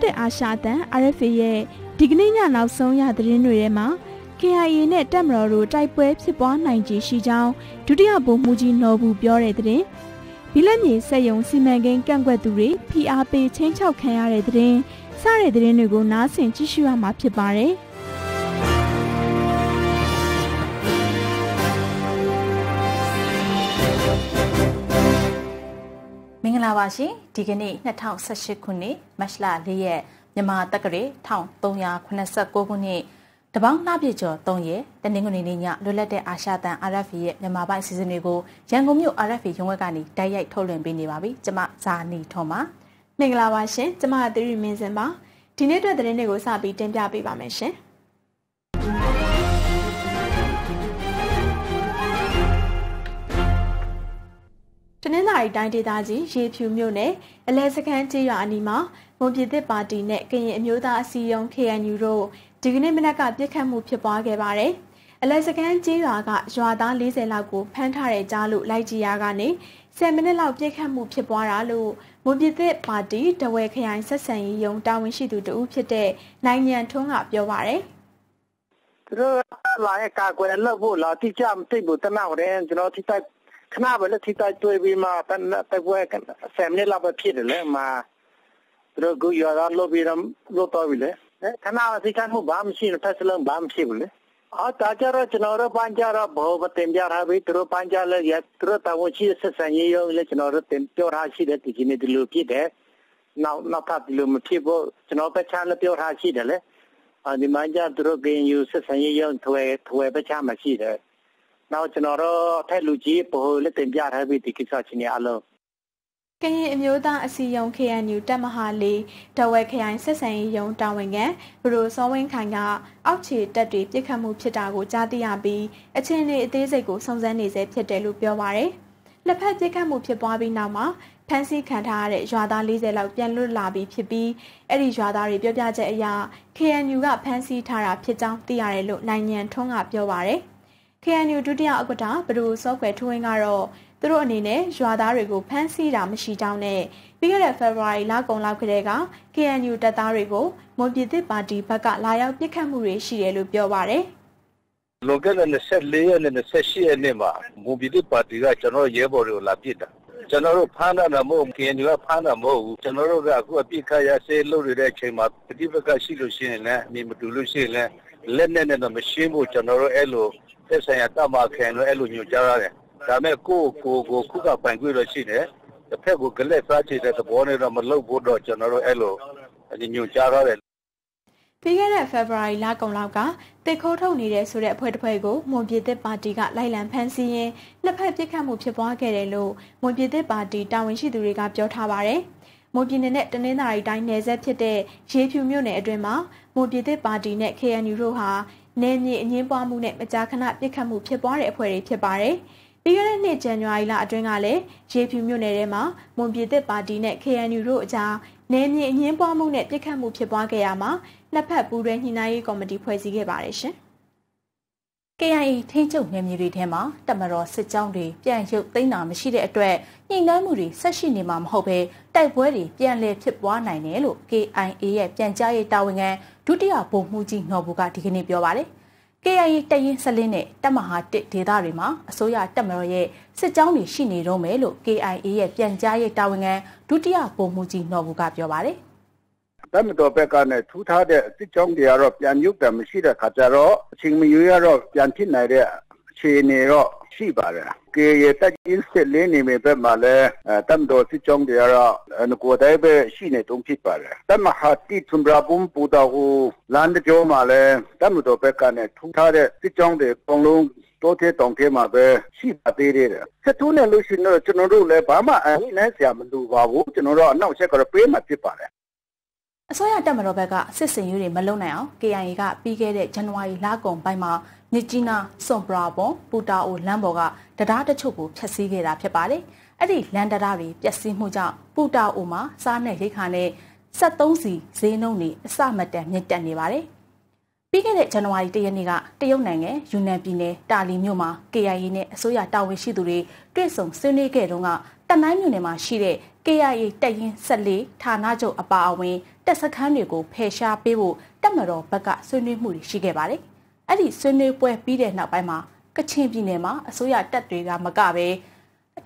တ်တဲ့အာရှအသံ RFA ရဲ့ဒီကနေ့ညနောက်ဆုံးရသတင်းတွေထဲမှာ KIA နဲ့တပ်မတော်တို့တိုက်ပွဲဖြစ်ပွားနိုင်ခြေရှိကြောင်းဒုတိယဗိုလ်မှူးကြီးနော်ဘူးပြောတဲ့သတင်းဘီလက်မြေစက်ယုံစီမံကိန်းကန့်ကွက်သူတွေဖိအားပေးချင်းချောက်ခံရတဲ့သတင်းစတဲ့သတင်းတွေကိုနားဆင်ကြည့်ရှုရမှာဖြစ်ပါတယ်။္ဂလာပါရှင်ဒီကနေ့2018ခုနှစ်မတ်လ4ရက်မြန်မာတက္ကရာ1389ခုနှစ်တပေါင်းနှပြကျော်3ရက်တနင်္ဂနွေနေ့ညလွတ်လပ်တဲ့အာရှတန် RFA ရဲ့မြန်မာပိုင်းအစီအစဉ်တွေကိုရန်ကုန်မြို့ RFA ရုံးဝက်ကနေတိုက်ရိုက်ထုတ်လွှင့်ပေးနေပါပြီကျွန်မဇာနီထောမမင်္ဂလာပါရှင်ကျွန်မသီရိမင်းစင်ပါဒီနေ့အတွက်သတင်းတွေကိုစပြီးတင်ပြပေးပါမယ်ရှင်တနင်္လာရီတိုင်းဒေသကြီးရေဖြူမြို့နယ်အလဲစခန်းကျေးရွာအနီးမှာမွန်ပြည်သက်ပါတီနဲ့ကရင်အမျိုးသားအစည်းအရုံး KNU တို့ဒီကနေ့မနက်ကပြစ်ခတ်မှုဖြစ်ပွားခဲ့ပါတယ်။အလဲစခန်းကျေးရွာကရွာသား40လောက်ကိုဖမ်းထားတဲ့ကြားလို့လိုက်ကြည့်ရကနေ10မိနစ်လောက်ပြစ်ခတ်မှုဖြစ်ပွားတာလို့မွန်ပြည်သက်ပါတီတဝဲခရိုင်ဆက်ဆံရေးယုံတာဝန်ရှိသူတဦးဖြစ်တဲ့နိုင်ညံထွန်းကပြောပါတယ်။သူတို့လာရကာကွယ်လောက်ဖို့လာတိကျမသိဘူးတနောက်တယ်ကျွန်တော်တိတိုက်ခဏပဲလက်ထိတိုက်တွေ့ပြီးမှတန်တက်ဝဲဆယ်မိနစ်လောက်ပဲဖြစ်တယ်လေမှာသူတို့ကူရတာလို့ပြီးတော့လို့တော်ပြီလေခဏစိတ်ချမှုဘာမှရှိလို့ဖက်စလုံးဘာမှရှိဘူးလေအာတာကြရကျွန်တော်တို့ပန်ကြရဘောပတင်ပြထားပြီးသူတို့ပန်ကြလဲရသူတို့တာဝန်ရှိဆက်ဆံရေးရောလေကျွန်တော်တို့တင်ပြောထားရှိတဲ့ဒီကိနေဒီလိုဖြစ်တယ်နောက်နောက်ထပ်ဒီလိုမဖြစ်ဖို့ကျွန်တော်ပဲချမ်းလည်းပြောထားရှိတယ်လေအဲဒီမှကြသူတို့ကင်ယူဆက်ဆံရေးရောထွယ်ထွယ်ပဲချမ်းမှရှိတယ်နောက်ကျွန်တော်တို့ထက်လူကြီးပိုလက်တင်ပြထားပြီးဒီကိစ္စချင်းရအလုံးကရင်အမျိုးသားအစည်းအရုံး KNU တက်မဟာလေးတဝဲခရိုင်ဆက်ဆံရေးရုံးတာဝန်ခံဘရိုစောဝင်းခိုင်ကအောက်ခြေတက်တွေပြစ်ခတ်မှုဖြစ်တာကိုကြားသိရပြီးအချင်းလေးအသေးစိတ်ကိုစုံစမ်းနေဆဲဖြစ်တယ်လို့ပြောပါရယ်။လက်ဖက်ပြစ်ခတ်မှုဖြစ်ပွားပြီးနောက်မှာဖမ်းဆီးခံထားရတဲ့ရွာသား40လောက်ပြန်လွတ်လာပြီးဖြစ်ပြီးအဲ့ဒီရွာသားတွေပြောပြချက်အရ KNU ကဖမ်းဆီးထားတာဖြစ်ကြောင်းသိရတယ်လို့နိုင်ငံထွန်းကပြောပါရယ်။ KNU ဒုတိယဥက္ကဋ္ဌဘဒူစောကွယ်ထွင်းကတော့သူတို့အနေနဲ့ရွာသားတွေကိုဖမ်းဆီးတာမရှိကြောင်းနဲ့ပြီးခဲ့တဲ့ February လကုန်လောက်ကတည်းက KNU တပ်သားတွေကိုမွန်ပြည်သစ်ပါတီဘက်ကလာရောက်ပစ်ခတ်မှုတွေရှိတယ်လို့ပြောပါရယ်လွန်ခဲ့တဲ့24ရက်နဲ့28ရက်နေ့မှာမွန်ပြည်သစ်ပါတီကကျွန်တော်ရဲဘော်တွေကိုလာပစ်တာကျွန်တော်တို့ဖမ်းတာမဟုတ် KNU ကဖမ်းတာမဟုတ်ဘူးကျွန်တော်တို့ကအခုအပြစ်ခတ်ရစေလုပ်နေတဲ့အချိန်မှာပဋိပက္ခရှိလို့ရှိရင်လည်းအမြင်မတူလို့ရှိရင်လည်းလက်နဲ့နဲ့တော့မရှင်းဖို့ကျွန်တော်တို့အဲ့လိုသက်ဆိုင်ရာတပ်မခံလို့အဲ့လိုညွှန်ကြားရတယ်ဒါမဲ့ကိုကိုကိုခုကပိုင်ခွင့်တော့ရှိတယ်တစ်ဖက်ကိုဂလက်စားချေတဲ့သဘောနဲ့တော့မလုပ်ဘူးတော့ကျွန်တော်တို့အဲ့လိုညွှန်ကြားရတယ်ပြီးခဲ့တဲ့ February လကုန်လောက်ကတစ်ခိုးထုတ်နေတဲ့ဆိုတဲ့အဖွဲ့တစ်ဖွဲ့ကိုမွန်ပြည်သက်ပါတီကလိုက်လံဖမ်းဆီးရင်းနှစ်ဖက်ပြစ်ခတ်မှုဖြစ်ပွားခဲ့တယ်လို့မွန်ပြည်သက်ပါတီတာဝန်ရှိသူတွေကပြောထားပါဗျ။မွန်ပြည်နယ်နဲ့တနင်္သာရီတိုင်းနယ်စပ်ဖြစ်တဲ့ရေဖြူမြို့နယ်အတွင်းမှာမွန်ပြည်သက်ပါတီနဲ့ KNU တို့ဟာနယ်မြေအငင်းပွားမှုနဲ့မကြာခဏပြစ်ခတ်မှုဖြစ်ပွားတဲ့အဖွဲ့တွေဖြစ်ပါတယ်။ပြီးခဲ့တဲ့နှစ်ဇန်နဝါရီလအတွင်းကလည်းရေဖြူမြို့နယ်ထဲမှာမွန်ပြည်သက်ပါတီနဲ့ KNU တို့အကြားနယ်မြေအငင်းပွားမှုနဲ့ပြစ်ခတ်မှုဖြစ်ပွားခဲ့ရမှာနှစ်ဖက်ပူးတွဲညှိနှိုင်းရေးကော်မတီဖွဲ့စည်းခဲ့ပါတယ်ရှင်။ KIA ထိန်းချုပ်နယ်မြေတွေထဲမှာတမတော်စစ်ကြောင်းတွေပြန်ရုပ်သိမ်းတာမရှိတဲ့အတွက်ညှိနှိုင်းမှုတွေဆက်ရှိနေမှာမဟုတ်ဘဲတိုက်ပွဲတွေပြန်လည်ဖြစ်ပွားနိုင်တယ်လို့ KIA ရဲ့ပြန်ကြားရေးတာဝန်ခံဒုတိယဗိုလ်မှူးကြီးနော်ဘူးကဒီကနေ့ပြောပါတယ်။ KIA တရင်စလင်းနဲ့တပ်မဟာတစ်ဒေသတွေမှာအစိုးရတပ်မတော်ရဲ့စစ်ကြောင်းတွေရှိနေတော့မယ်လို့ KIA ရဲ့ပြန်ကြားရေးတာဝန်ခံဒုတိယဗိုလ်မှူးကြီးနော်ဘူးကပြောပါတယ်။တပ်မတော်ဘက်ကနေထူထားတဲ့စစ်ကြောင်းတွေကတော့ပြန်ရုပ်တာမရှိတဲ့ခါကျတော့အချိန်မရွေးရတော့ပြန်ဖြစ်နိုင်တဲ့အခြေအနေတော့ရှိပါတယ်။ကေရတက်ရင်းစစ်လေးနေမဲ့ဘက်မှာလည်းတမ်တော်စစ်ကြောင်းတွေကတော့ငကိုတိုင်းပဲရှိနေတုံးဖြစ်ပါတယ်။တမဟာတိထွန်ရာဘုံပူတာကိုလမ်းကြောမှာလည်းတမ်တော်ဘက်ကနဲ့ထူထားတဲ့စစ်ကြောင်းတွေအကုန်လုံးတော့တဲ့တောင်ထဲမှာပဲရှိပါသေးတယ်။စစ်ထိုးနဲ့လို့ရှိရင်တော့ကျွန်တော်တို့လည်းဘာမှအဟိနိုင်စရာမလိုပါဘူး။ကျွန်တော်တို့အနောက်ချက်ကတော့ပေးမှဖြစ်ပါတယ်အစိုးရတက်မတော်ဘက်ကစစ်စင်ရေးတွေမလုပ်နိုင်အောင် KIA ကပြီးခဲ့တဲ့ဇန်နဝါရီလကုန်ပိုင်းမှာမြကြီးနားစွန်ပရာပွန်ပူတာအိုလမ်းပေါ်ကတရားတချို့ကိုဖျက်ဆီးခဲ့တာဖြစ်ပါတယ်။အဲ့ဒီလမ်းတရားတွေပျက်စီးမှုကြောင့်ပူတာအိုမှာစားနဲ့ရိတ်ခါနဲ့73စီဈေးနှုန်းတွေအစမတန်မြင့်တက်နေပါတယ်။ပြီးခဲ့တဲ့ဇန်နဝါရီ၁ရက်နေ့ကတရုတ်နိုင်ငံယူနန်ပြည်နယ်တာလီမြို့မှာ KIA နဲ့အစိုးရတာဝန်ရှိသူတွေတွေ့ဆုံဆွေးနွေးခဲ့တုန်းကတနိုင်းမြို့နယ်မှာရှိတဲ့ KIA တပ်ရင်း14ဌာနချုပ်အပါအဝင်တက်စခန်းတွေကိုဖယ်ရှားပေးဖို့တက်မတော်ဘက်ကဆွေးနွေးမှုတွေရှိခဲ့ပါတယ်။အဲ့ဒီဆွေးနွေးပွဲပြီးတဲ့နောက်ပိုင်းမှာကချင်ပြည်နယ်မှာအစိုးရတက်တွေကမကပဲ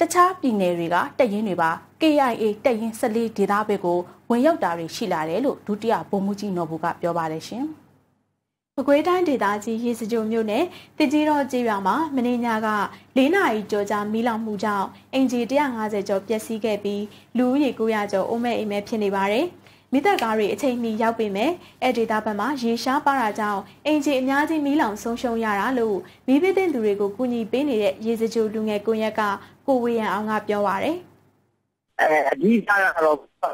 တခြားပြည်နယ်တွေကတက်ရင်တွေပါ KIA တက်ရင်14ဒေသဘက်ကိုဝင်ရောက်တာတွေရှိလာတယ်လို့ဒုတိယဗိုလ်မှူးကြီးနော်ဘူကပြောပါတယ်ရှင်။မကွေးတိုင်းဒေသကြီးရေစကြိုမြို့နယ်တကြီးတော်ကြေးရွာမှာမင်းညာက၄နာရီကြောကြာမီးလောင်မှုကြောင့်အင်ဂျီ150ကျော်ပျက်စီးခဲ့ပြီးလူဦးရေ900ကျော်အိုးမဲ့အိမ်မဲ့ဖြစ်နေပါတယ်။မိသက်ကားတွေအချိန်မီရောက်ပေမဲ့အဲ့ဒေတာဘက်မှာရေရှားပါတာကြောင့်အင်ဂျင်အများကြီးမီးလောင်ဆုံးရှုံးရတာလို့မိဘတဲ့သူတွေကိုကူညီပေးနေတဲ့ရေစကြိုလူငယ်ကွန်ရက်ကကိုဝေရန်အောင်ကပြောပါရယ်အဲဒီစားကတော့ပြတော့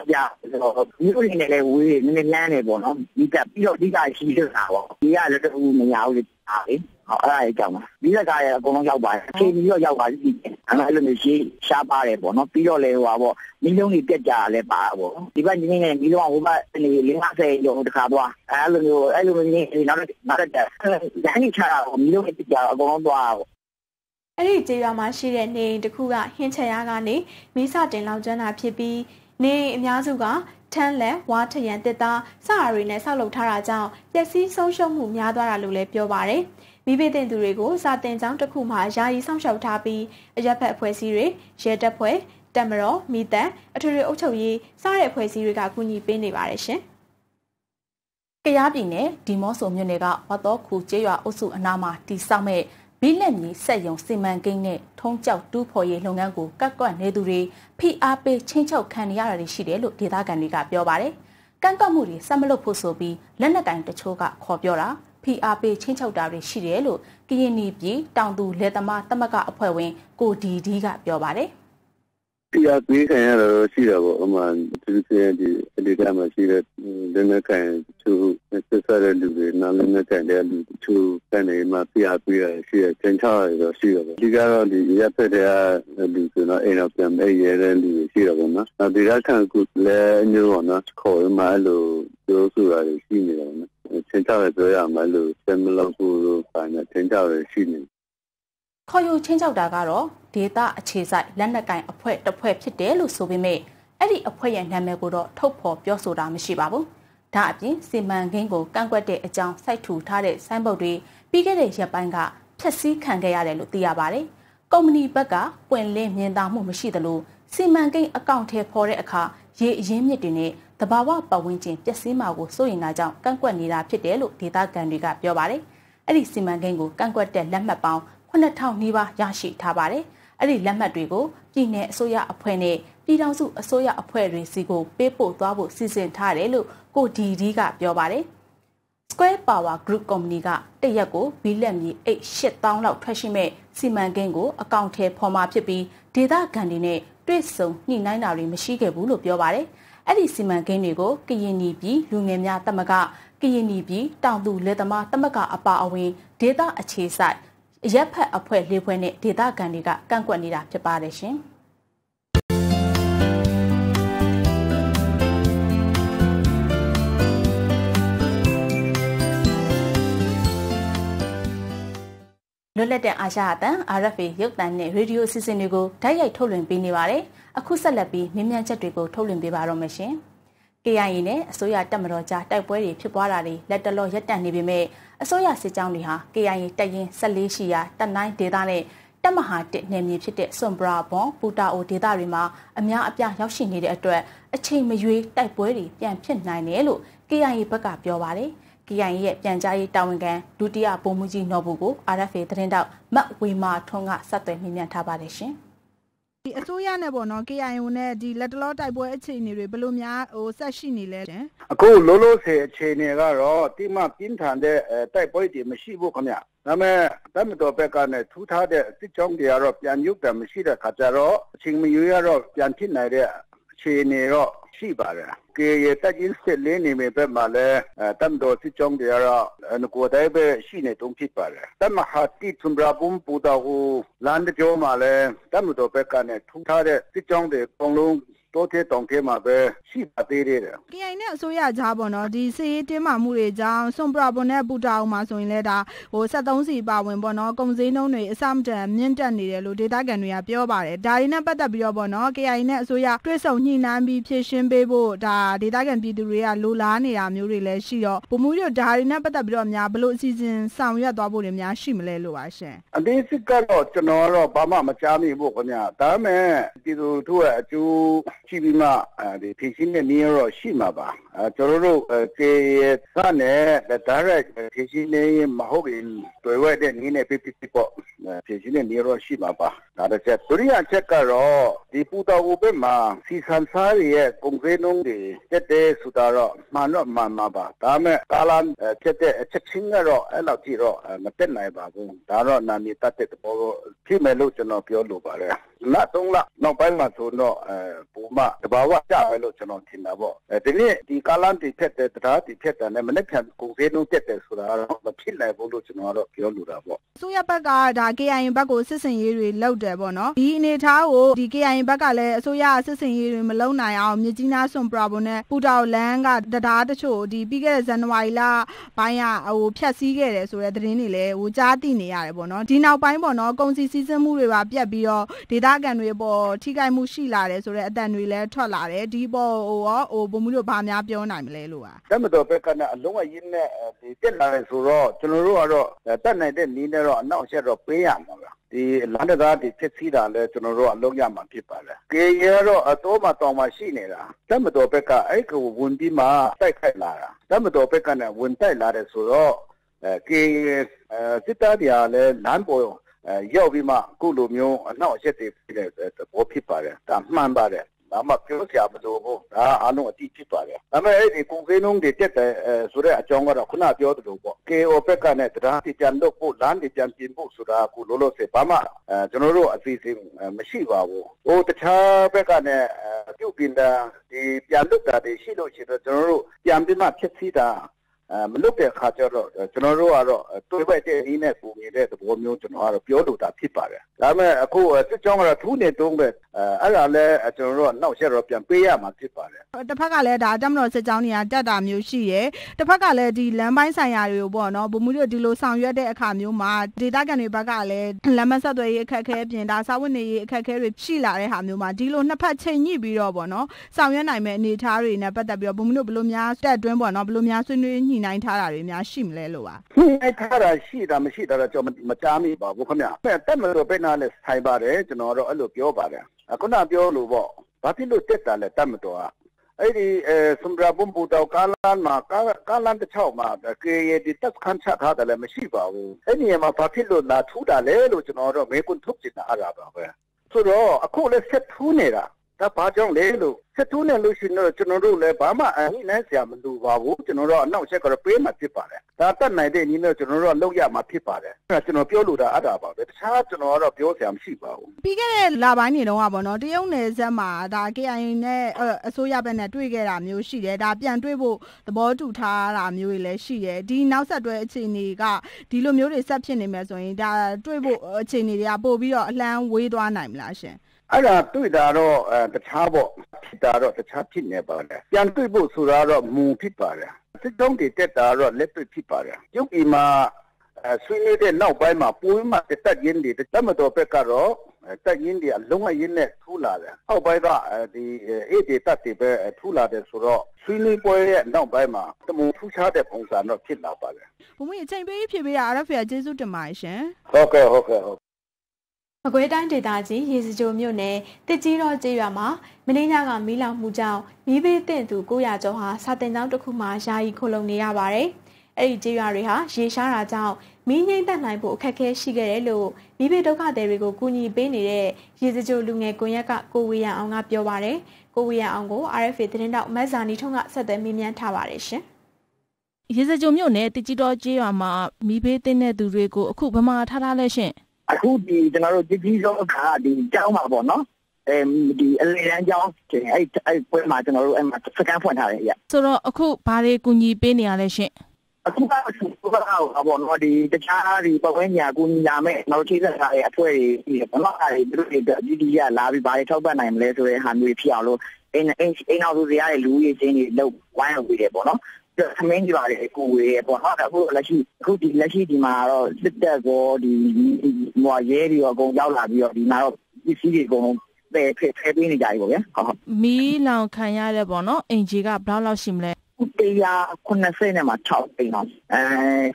မြို့ရင်းနဲ့လည်းဝေးနည်းနည်းလမ်းနေပေါ့နော်ဒီကပြီးတော့ဒီကရှိနေတာပေါ့ဒီကလည်းတူမရဘူးလေအားလေဟုတ်အဲ့ဒါအကြောင်းပါဒီလက်ကားရအကုန်လုံးရောက်ပါတယ်ချိန်ပြီးတော့ရောက်ပါပြီအဲ့ဒါအဲ့လိုမျိုးရှိရှားပါတယ်ပေါ့နော်ပြီးတော့လဲဟိုပါပေါ့မီးလုံးတွေပြက်ကြလဲပါပေါ့ဒီဘက်ညီနေမီးလုံးကဟိုဘက်နေ50ကျော်တခါသွားအဲ့လိုမျိုးအဲ့လိုမျိုးနေနောက်နောက်တက်လမ်းကြီးချတာပေါ့မီးလုံးတွေပြက်ကြအကုန်လုံးသွားပေါ့အဲ့ဒီကြေးရွာမှာရှိတဲ့နေအိမ်တစ်ခုကဟင်းချက်ရကနေမီးစတင်လောက်ကျွမ်းတာဖြစ်ပြီးနေအိမ်အများစုက ထန်းလက်ဝါထရန်တစ်သားစရာတွေနဲ့ဆောက်လုပ်ထားတာကြောင့်ပျက်စီးဆုံးရှုံးမှုများသွားတာလို့လည်းပြောပါရယ်။မိဘတင်သူတွေကိုစာတင်ကျောင်းတစ်ခုမှာယာယီစောင့်ရှောက်ထားပြီးအရက်ဖက်အဖွဲ့အစည်းတွေရဲတပ်ဖွဲ့တက်မတော်မိသက်အထွေထွေအုပ်ချုပ်ရေးစတဲ့အဖွဲ့အစည်းတွေကကူညီပေးနေပါတယ်ရှင်။ကရားပြည်နယ်ဒီမော့ဆိုမြို့နယ်ကဝတ်တော်ခုကျေးရွာအုပ်စုအနားမှာတည်ဆောက်မဲ့ဘီလက်မြေဆက်ယုံစီမံကိန်းနဲ့ထုံးကျောက်တူးဖော်ရေးလုပ်ငန်းကိုကတ်ကွက်နေသူတွေဖိအားပေးချင်းချောက်ခံရတာတွေရှိတယ်လို့ဒေသခံတွေကပြောပါတယ်။ကန့်ကွက်မှုတွေဆက်မလုပ်ဖို့ဆိုပြီးလက်နက်ကင်တချို့ကခေါ်ပြောတာ။ဖိအားပေးချင်းချောက်တာတွေရှိတယ်လို့ကရင်နီပြည်တောင်သူလယ်သမားတမကအဖွဲ့ဝင် ကိုဒီဒီကပြောပါတယ်။ပြရပေးခံရတော့ရှိတာပေါ့အမှန်သူသူရဲ့ဒီအဒီကမှာရှိတဲ့လက်နက်ခံသူစစ်ဆက်တဲ့လူတွေနားလက်နက်ခံတဲ့လူသူတန်နေမှာပြရပေးရရှိရချင်းချောက်ရတော့ရှိတယ်ပေါ့။ဒီကတော့ဒီရပ်ဖက်တဲ့လူဆိုတော့အိမ်တော်ပြန်မဲ့ရဲတဲ့လူတွေရှိတာပေါ့နော်။အဲဒီကခံကုလည်းအမျိုးပေါ့နော်။ခေါ်ရမှလို့ပြောဆိုတာရှိနေတယ်နော်။ချင်းချောက်ရပြောရမယ်လို့စင်မလောက်ဘူးလို့ပိုင်းနဲ့ချင်းချောက်ရရှိနေခေါ်ယူချင်းချောက်တာကတော့ဒေတာအခြေဆိုင်လက်နက်ကင်အဖွဲ့တစ်ဖွဲ့ဖြစ်တယ်လို့ဆိုပေမဲ့အဲ့ဒီအဖွဲ့ရဲ့နာမည်ကိုတော့ထုတ်ဖော်ပြောဆိုတာမရှိပါဘူးဒါအပြင်စီမံကိန်းကိုကန့်ကွက်တဲ့အကြောင်းစိုက်ထူထားတဲ့ဆိုင်းဘုတ်တွေပြီးခဲ့တဲ့ရက်ပိုင်းကဖျက်ဆီးခံခဲ့ရတယ်လို့သိရပါတယ်ကုမ္ပဏီဘက်ကပွင့်လင်းမြင်သာမှုမရှိသလိုစီမံကိန်းအကောင့်ထဲပေါ်တဲ့အခါရေအရင်းမြစ်တွေနဲ့တဘာဝပတ်ဝန်းကျင်ပျက်စီးမှာကိုစိုးရိမ်တာကြောင့်ကန့်ကွက်နေတာဖြစ်တယ်လို့ဒေသခံတွေကပြောပါတယ်။အဲ့ဒီစီမံကိန်းကိုကန့်ကွက်တဲ့လက်မှတ်ပေါင်း9000နီးပါးရရှိထားပါတယ်။အဲ့ဒီလက်မှတ်တွေကိုပြည်내အစိုးရအဖွဲ့နဲ့ပြည်ထောင်စုအစိုးရအဖွဲ့တွေစီကိုပေးပို့သွားဖို့စီစဉ်ထားတယ်လို့ကိုဒီဒီကပြောပါတယ်။ Square Power Group Company ကတရက်ကိုဘီလက်မြေ8000လောက်ထွက်ရှိမဲ့စီမံကိန်းကိုအကောင့်ထဲပေါ်မှာဖြစ်ပြီးဒေသခံတွေနဲ့တွေ့ဆုံညှိနှိုင်းတာတွေမရှိခဲ့ဘူးလို့ပြောပါတယ်။အဲ့ဒီစီမံကိန်းတွေကိုကရင်နီပြည်လူငယ်များတမကကရင်နီပြည်တောင်သူလယ်သမားတမက အပါအဝင်ဒေသအခြေစိုက်အရက်ဖက်အဖွဲ့၄ဖွဲ့နဲ့ဒေသခံတွေကကန့်ကွက်နေတာဖြစ်ပါတယ်ရှင်။လွတ်လပ်တဲ့အာရှအသံ RFA ရုပ်သံနဲ့ရေဒီယိုအစီအစဉ်တွေကိုဓာတ်ရိုက်ထုတ်လွှင့်ပေးနေပါတယ်။အခုဆက်လက်ပြီးမြင်းမြန်ချက်တွေကိုထုတ်လွှင့်ပေးပါတော့မယ်ရှင်။ KIA နဲ့အစိုးရတပ်မတော်ကြားတိုက်ပွဲတွေဖြစ်ပွားတာတွေလက်တလောရပ်တန့်နေပေမဲ့အစိုးရစစ်ကြောင်းတွေဟာ KIA တပ်ရင်း14ရှိရာတပ်နိုင်ဒေသနဲ့တပ်မဟာတစ်နယ်မြေဖြစ်တဲ့စွန်ဘရာဘွန်ပူတာအိုဒေသတွေမှာအများအပြားရောက်ရှိနေတဲ့အတွက်အချိန်မရွေးတိုက်ပွဲတွေပြန်ဖြစ်နိုင်တယ်လို့ KIA ဘက်ကပြောပါတယ် KIA ရဲ့ပြန်ကြားရေးတာဝန်ခံဒုတိယဗိုလ်မှူးကြီးနော်ဘူးကို RFA သတင်းတောက်မတ်ဝေမာထွန်းကဆက်သွယ်မြင်မြန်ထားပါတယ်ရှင်။ဒီအစိုးရနဲ့ပေါ့နော် KIO နဲ့ဒီလက်တလောတိုက်ပွဲအခြေအနေတွေဘယ်လိုများဟိုဆက်ရှိနေလဲ။အခုလောလောဆယ်အခြေအနေကတော့တိမပြင်းထန်တဲ့တိုက်ပွဲတွေမရှိဘူးခင်ဗျ။ဒါပေမဲ့တပ်မတော်ဘက်ကနဲ့ထူထားတဲ့စစ်ကြောင်းတွေကတော့ပြန်ရုပ်တာမရှိတဲ့ခါကျတော့အချိန်မရွေးရတော့ပြန်ဖြစ်နိုင်တဲ့အခြေအနေတော့ရှိပါတယ်။ကေရတက်ကြီးစစ်လေးနေမဲ့ဘက်မှာလည်းတမ်တော်စစ်ကြောင်းတွေကတော့ငကိုတိုင်းပဲရှိနေတုံးဖြစ်ပါတယ်။တမဟာတိထွန်ဘရာဘုံပူတာကိုလမ်းကြောမှာလည်းတမ်တော်ဘက်ကနေထူထားတဲ့စစ်ကြောင်းတွေအကုန်လုံးတောထဲတောင်ထဲမှာပဲရှိပါသေးတယ်။ KI နဲ့အစိုးရကြားပေါ့နော်ဒီစီးတင်းမာမှုတွေကြောင့်စွန်ပရာဘွန်နဲ့ပူတာအောင်မှာဆိုရင်လည်းဒါဟို73စီပါဝင်ပေါ့နော်ကုန်စည်နှုန်းတွေအဆမတန်မြင့်တက်နေတယ်လို့ဒေတာကန်တွေကပြောပါတယ်။ဒါတွေနဲ့ပတ်သက်ပြီးတော့ပေါ့နော် KI နဲ့အစိုးရတွဲဆုံညှိနှိုင်းပြီးဖြည့်ရှင်းပေးဖို့ဒါဒေတာကန်ပြည်သူတွေကလိုလားနေတာမျိုးတွေလည်းရှိတော့ပုံမှုတို့ဒါတွေနဲ့ပတ်သက်ပြီးတော့များဘလို့အစီအစဉ်ဆောင်ရွက်သွားဖို့တွေများရှိမလဲလို့ပါရှင်။အသေးစိတ်ကတော့ကျွန်တော်တော့ဘာမှမကြားမိဘူးခင်ဗျာ။ဒါပေမဲ့ပြည်သူတို့ရဲ့အကျိုးကြည့်ပြီးမှဒီဖြည့်ရှင်းတဲ့နည်းရောရှိမှာပါကျွန်တော်တို့ကေရစနဲ့ဒါရက်ဖြည့်ရှင်နေမဟုတ်ရင်တွေ့ဝဲတဲ့နည်းနဲ့ပြပြပြပေါ့ဖြည့်ရှင်နေရောရှိမှာပါဒါတစ်ချက်ဒုတိယချက်ကတော့ဒီပူတော်ကိုပဲမှာစီဆန်စားရဲ့ကုန်စည်နှုန်းတွေတက်တယ်ဆိုတာတော့မှန်တော့မှန်မှာပါဒါမဲ့ကာလဖြစ်တဲ့အချက်ချင်းကတော့အဲ့လောက်ကြီးတော့မတက်နိုင်ပါဘူးဒါတော့နာမည်တတ်တဲ့သဘောဖြစ်မယ်လို့ကျွန်တော်ပြောလိုပါတယ်လသုံးလနောက်ပိုင်းမှာဆိုတော့အဲပူမတဘာဝကြပဲလို့ကျွန်တော်ထင်တာပေါ့အဲဒီနေ့ဒီကကာလန်တီဖြတ်တယ်တရားတီဖြတ်တယ်နဲ့မနေ့ကကိုဖေးနှုံးတက်တယ်ဆိုတာတော့မဖြစ်နိုင်ဘူးလို့ကျွန်တော်ကတော့ပြောလိုတာပေါ့။ဆိုရဘက်ကဒါ KIA ဘက်ကိုစစ်စင်ရေးတွေလုပ်တယ်ပေါ့နော်။ဒီအနေထားကိုဒီ KIA ဘက်ကလည်းအစိုးရစစ်စင်ရေးတွေမလုပ်နိုင်အောင်မြကြီးနားစွန်ပရာဘွန်နဲ့ပူတောက်လန်းကတရားတချို့ဒီပြီးခဲ့တဲ့ဇန်နဝါရီလပိုင်းကဟိုဖြတ်စည်းခဲ့တယ်ဆိုတဲ့သတင်းတွေလည်းဟိုကြားသိနေရတယ်ပေါ့နော်။ဒီနောက်ပိုင်းပေါ့နော်ကုန်စည်စည်းစင်းမှုတွေပါပြတ်ပြီးတော့ဒေသခံတွေပေါ်ထိခိုက်မှုရှိလာတယ်ဆိုတဲ့အသံတွေလည်းထွက်လာတယ်။ဒီပေါ်ဟိုရောဟိုဘုံမှုတို့ဘာများပြောနိုင်မလဲလို့ပါတမတော်ဘက်ကနဲ့အလုံးအရင်းနဲ့ဒီတက်လာတယ်ဆိုတော့ကျွန်တော်တို့ကတော့တက်နိုင်တဲ့နည်းနဲ့တော့အနောက်ဆက်တော့ပေးရမှာပါဒီလန်ဒကာဒီဖြစ်စီတာလဲကျွန်တော်တို့အလုံးရမှာဖြစ်ပါလေ။ကေရတော့အတော်မှာတောင်မှာရှိနေတာ။တမတော်ဘက်ကအဲ့ကဝင်ပြီးမှတိုက်ခိုက်လာတာ။တမတော်ဘက်ကနဲ့ဝင်တိုက်လာတယ်ဆိုတော့အဲကေစစ်သားတွေကလည်းလမ်းပေါ်ရောက်ပြီးမှအခုလိုမျိုးအနောက်အချက်တွေဖြစ်တဲ့သဘောဖြစ်ပါတယ်။ဒါမှန်ပါတယ်။ဘာမှပြောစရာမလိုဘူးဒါအားလုံးအတိဖြစ်ပါလေဒါပေမဲ့အဲ့ဒီကုန်စည်နှုန်းတွေတက်တယ်ဆိုတဲ့အကြောင်းကတော့ခုနပြောသလိုပေါ့ KO ဘက်ကနဲ့တရားစီပြန်လုပ်ဖို့လမ်းတွေပြန်ပြင်ဖို့ဆိုတာကိုလို့လို့စေဘာမှကျွန်တော်တို့အစီအစဉ်မရှိပါဘူးဟိုတခြားဘက်ကနဲ့ပြုတ်ပြင်တာဒီပြန်လုပ်တာတွေရှိလို့ရှိတော့ကျွန်တော်တို့ပြန်ပြီးမှဖြစ်စည်းတာမလွတ်တဲ့အခါကျတော့ကျွန်တော်တို့ကတော့တွေးပိုက်တဲ့နည်းနဲ့ပုံနေတဲ့သဘောမျိုးကျွန်တော်ကတော့ပြောလိုတာဖြစ်ပါတယ်။ဒါပေမဲ့အခုစစ်ကြောင်းကတော့ထူးနေတုံးပဲအဲ့ဒါလည်းကျွန်တော်တို့ကနောက်ဆက်တော့ပြန်ပေးရမှာဖြစ်ပါတယ်။တစ်ဖက်ကလည်းဒါတက်မတော်စစ်ကြောင်းတွေကတက်တာမျိုးရှိရယ်။တစ်ဖက်ကလည်းဒီလမ်းပိုင်းဆိုင်ရာတွေကိုပေါ့နော်ဘုံမှုတွေဒီလိုဆောင်ရွက်တဲ့အခါမျိုးမှာဒေသခံတွေဘက်ကလည်းလမ်းမဆက်သွယ်ရေးအခက်အခဲပြင်ဒါစာဝတ်နေရေးအခက်အခဲတွေရှိလာတဲ့ဟာမျိုးမှာဒီလိုနှစ်ဖက်ချိန်ညှိပြီးတော့ပေါ့နော်ဆောင်ရွက်နိုင်မဲ့အနေအထားတွေနဲ့ပတ်သက်ပြီးတော့ဘုံမှုတို့ဘယ်လိုများတက်အတွင်းပေါ့နော်ဘယ်လိုများဆွေးနွေးညှိနှိုင်းထားတာတွေများရှိမလဲလို့ပါ။နှိုင်းထားတာရှိတာမရှိတာတော့ကျွန်တော်မကြားမိပါဘူးခင်ဗျ။အဲ့တက်မလို့ပြိနာလဲဆိုင်ပါတယ်ကျွန်တော်တော့အဲ့လိုပြောပါတယ်။အခုနပြောလို့ပေါ့။ဘာဖြစ်လို့တက်တာလဲတက်မတော်อ่ะ။အဲ့ဒီအဲစံရဘုံပူတော်ကာလန်မှာကာကာလန်တစ်ချောက်မှာကေရဒီတက်ခန်းချထားတယ်လည်းမရှိပါဘူး။အဲ့ဒီမှာဘာဖြစ်လို့လာထူတာလဲလို့ကျွန်တော်တော့မေးခွန်းထုတ်ချင်တာအားပါပဲ။ဆိုတော့အခုလည်းဆက်ထူးနေတာ။ဒါဘာကြောင့်လဲလို့စစ်ထိုးနဲ့လို့ရှိရင်တော့ကျွန်တော်တို့လည်းဘာမှအဟိနိုင်စရာမလိုပါဘူးကျွန်တော်တို့အနောက်ချက်ကတော့ပေးမှဖြစ်ပါတယ်ဒါတတ်နိုင်တဲ့နည်းနဲ့ကျွန်တော်တို့ကလုပ်ရမှာဖြစ်ပါတယ်အဲ့ဒါကျွန်တော်ပြောလို့တာအတားပါပဲတခြားကျွန်တော်ကတော့ပြောစရာမရှိပါဘူးပြီးခဲ့တဲ့လပိုင်းနေတော့ကပေါ့နော်တရုတ်နယ်စပ်မှာဒါ KIA နဲ့အစိုးရဘက်နဲ့တွေ့ခဲ့တာမျိုးရှိတယ်ဒါပြန်တွေ့ဖို့သဘောတူထားတာမျိုးတွေလည်းရှိတယ်ဒီနောက်ဆက်တွဲအခြေအနေကဒီလိုမျိုးတွေဆက်ဖြစ်နေမယ်ဆိုရင်ဒါတွေ့ဖို့အခြေအနေတွေကပို့ပြီးတော့အလန်းဝေးသွားနိုင်မလားရှင်အဲ့ဒါတွေ့တာတော့တခြားပေါ့ဖြစ်တာတော့တခြားဖြစ်နေပါတယ်ပြန်တွေ့ဖို့ဆိုတာတော့မူဖြစ်ပါတယ်စစ်တုံးတွေတက်တာတော့လက်တွေ့ဖြစ်ပါတယ်ရုပ်အီမှာဆွေးနွေးတဲ့နောက်ပိုင်းမှာပိုးမှတက်ရင်းတွေတက်မတော်ဘက်ကတော့တက်ရင်းတွေအလုံးအရင်းနဲ့ထူလာတယ်။အောက်ပိုင်းကဒီအေးတွေတက်တွေပဲထူလာတယ်ဆိုတော့ဆွေးနွေးပွဲရဲ့နောက်ပိုင်းမှာတမူထူးခြားတဲ့ပုံစံတော့ဖြစ်လာပါတယ်။ဘုံမကြီးအချိန်ပေးဖြစ်ပေးတာ RFA ကျေးဇူးတင်ပါတယ်ရှင်။ဟုတ်ကဲ့ဟုတ်ကဲ့ဟုတ်မကွေးတိုင်းဒေသကြီးရေစကြိုမြို့နယ်တစ်ကြီးတော်ကျေးရွာမှာမင်းညကမီးလောင်မှုကြောင့်မီးဘေးတင့်သူ900ကျော်ဟာစာတင်ကျောင်းတစ်ခုမှာယာယီခိုလုံနေရပါတယ်။အဲ့ဒီကျေးရွာတွေဟာရေရှားတာကြောင့်မီးငိမ့်တက်နိုင်ဖို့အခက်အခဲရှိခဲ့တယ်လို့မီးဘေးဒုက္ခသည်တွေကိုကူညီပေးနေတဲ့ရေစကြိုလူငယ်ကွန်ရက်ကကိုဝေရန်အောင်ကပြောပါတယ်။ကိုဝေရန်အောင်ကို RFA သတင်းတောက်မက်ဇာနီထုံးကဆက်သွယ်မေးမြန်းထားပါတယ်ရှင်။ရေစကြိုမြို့နယ်တကြီးတော်ကျေးရွာမှာမိဘေးတင်တဲ့သူတွေကိုအခုဗမာထားထားလဲရှင်။အခုဒီကျွန်တော်တို့ကြည်ကြီးဆုံးအခါဒီကျောင်းမှာပေါ့နော်အဲဒီအလေတန်းကျောင်းအဲ့အဲ့ပွဲမှာကျွန်တော်တို့အဲ့မှာစကန်ဖွင့်ထားတယ်ရဆိုတော့အခုဘာတွေကူညီပေးနေရလဲရှင်အခုကအခုကတော့ဘောနော်ဒီတခြားဒီပဝင်းညာကူညီလာမဲ့နောက်ထိသက်ထားတဲ့အဖွဲ့တွေပြီးတော့ဘာလို့အဲ့ဒီတို့တွေဒီဒီရလာပြီးဘာတွေထောက်ပံ့နိုင်မလဲဆိုတဲ့ဟာမျိုးဖြစ်အောင်လို့အင်းအင်းအင်းအောင်သူတွေရတဲ့လူကြီးချင်းတွေလောက်ဝိုင်းအောင်ပြီးတယ်ပေါ့နော်ခမင်းကြပါလေကိုဝေးပေါ့ဟုတ်တယ်အခုလက်ရှိအခုဒီလက်ရှိဒီမှာတော့စစ်တပ်ကောဒီဟိုရဲတွေရောအကုန်ရောက်လာပြီးတော့ဒီမှာတော့ပစ္စည်းတွေအကုန်လုံးပဲဖဲဖဲပေးနေကြပြီပေါ့ဗျာဟုတ်မီးလောင်ခံရတဲ့ပေါ့နော်အင်ဂျီကဘယ်လောက်ရှိမလဲ190နဲ့မှ6တိန်အောင်အဲ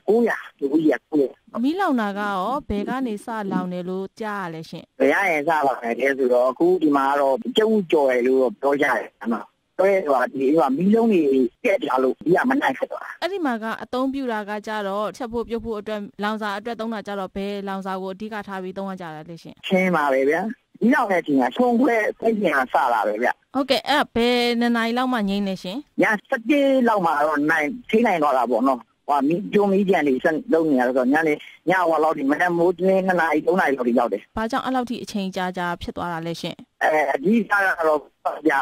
900လူကြီး900မီးလောင်တာကရောဘယ်ကနေစလောင်တယ်လို့ကြားရလဲရှင်ဘယ်ရရင်စပါလဲတဲ့ဆိုတော့အခုဒီမှာကတော့ကျုပ်ကြော်ရလို့တော့ပြောကြတယ်အမတွဲဟိုဒီဟိုမီးလုံးတွေပြက်ကြလို့ဒီကမနိုင်ဖြစ်သွားတာအဲ့ဒီမှာကအသုံးပြတာကကြတော့ချက်ဖို့ပြုတ်ဖို့အတွက်လောင်စာအတွက်သုံးတာကြတော့ဘယ်လောင်စာကိုအဓိကထားပြီးသုံးရကြတာလဲရှင်ချင်းပါပဲဗျာဒီနောက်တဲ့အချိန်ကချုံခွဲသိကျင်တာစလာပဲဗျဟုတ်ကဲ့အဲ့ဘယ်နှစ်နာရီလောက်မှငိမ့်နေရှင်ည7လောက်မှတော့နိုင်ထိနိုင်တော့တာပေါ့နော်ဟိုမီးကျုံမီးပြန်တွေဆက်လုံးနေရတော့ညနေညဟိုလောက်ဒီမနက်မိုးတင်း2နာရီ3နာရီလောက်ဒီရောက်တယ်။ဘာကြောင့်အဲ့လောက်ထိအချိန်ကြာကြာဖြစ်သွားတာလဲရှင်။အဲအဓိကတော့ကြာ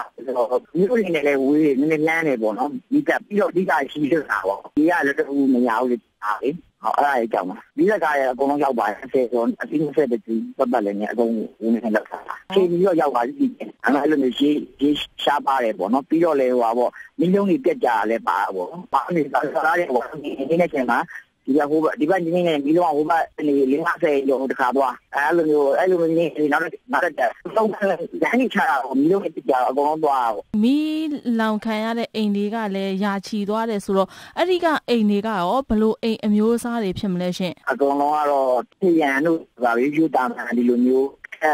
ဒီလိုနေလေဝေးနည်းနည်းလမ်းနေပေါ့နော်။ဒီကပြီးတော့အဓိကရှိနေတာပေါ့။ဒီကလည်းတူမရဘူးလေ။ဟာလေ။ဟောအဲ့ဒါကြီးကြောင်းပါဒီလက်ကားရအကုန်လုံးရောက်ပါတယ်ဆယ်ဆိုအစီအစဉ်တစ်ခုပတ်ပတ်လည်းနဲ့အကုန်ဝင်နေလောက်တာချိန်ပြီးတော့ရောက်ပါပြီအဲ့လိုမျိုးရေးရေးရှားပါတယ်ပေါ့နော်ပြီးတော့လည်းဟိုပါပေါ့မိလုံးတွေပြက်ကြတာလည်းပါပေါ့ဘာလို့လဲဆိုတော့ဒါလည်းဟိုဒီနေ့ချိန်မှာဒီကဟိုဘဒီဘညီနေနေပြီးတော့ဟိုဘနေ50ကျော်တခါသွားအဲလိုမျိုးအဲလိုမျိုးနေနောက်နောက်တက်သုံးခါရန်ကြီးချတာကိုမီးလုံးပြကြတော့အကုန်လုံးသွားတော့မီးလောင်ခံရတဲ့အိမ်တွေကလည်းယာချီသွားတယ်ဆိုတော့အဲ့ဒီကအိမ်တွေကရောဘလို့အိမ်အမျိုးအစားတွေဖြစ်မလဲရှင်အကုန်လုံးကတော့ထေရန်တို့ဗာပြီးယူတာမှန်ဒီလိုမျိုးအဲ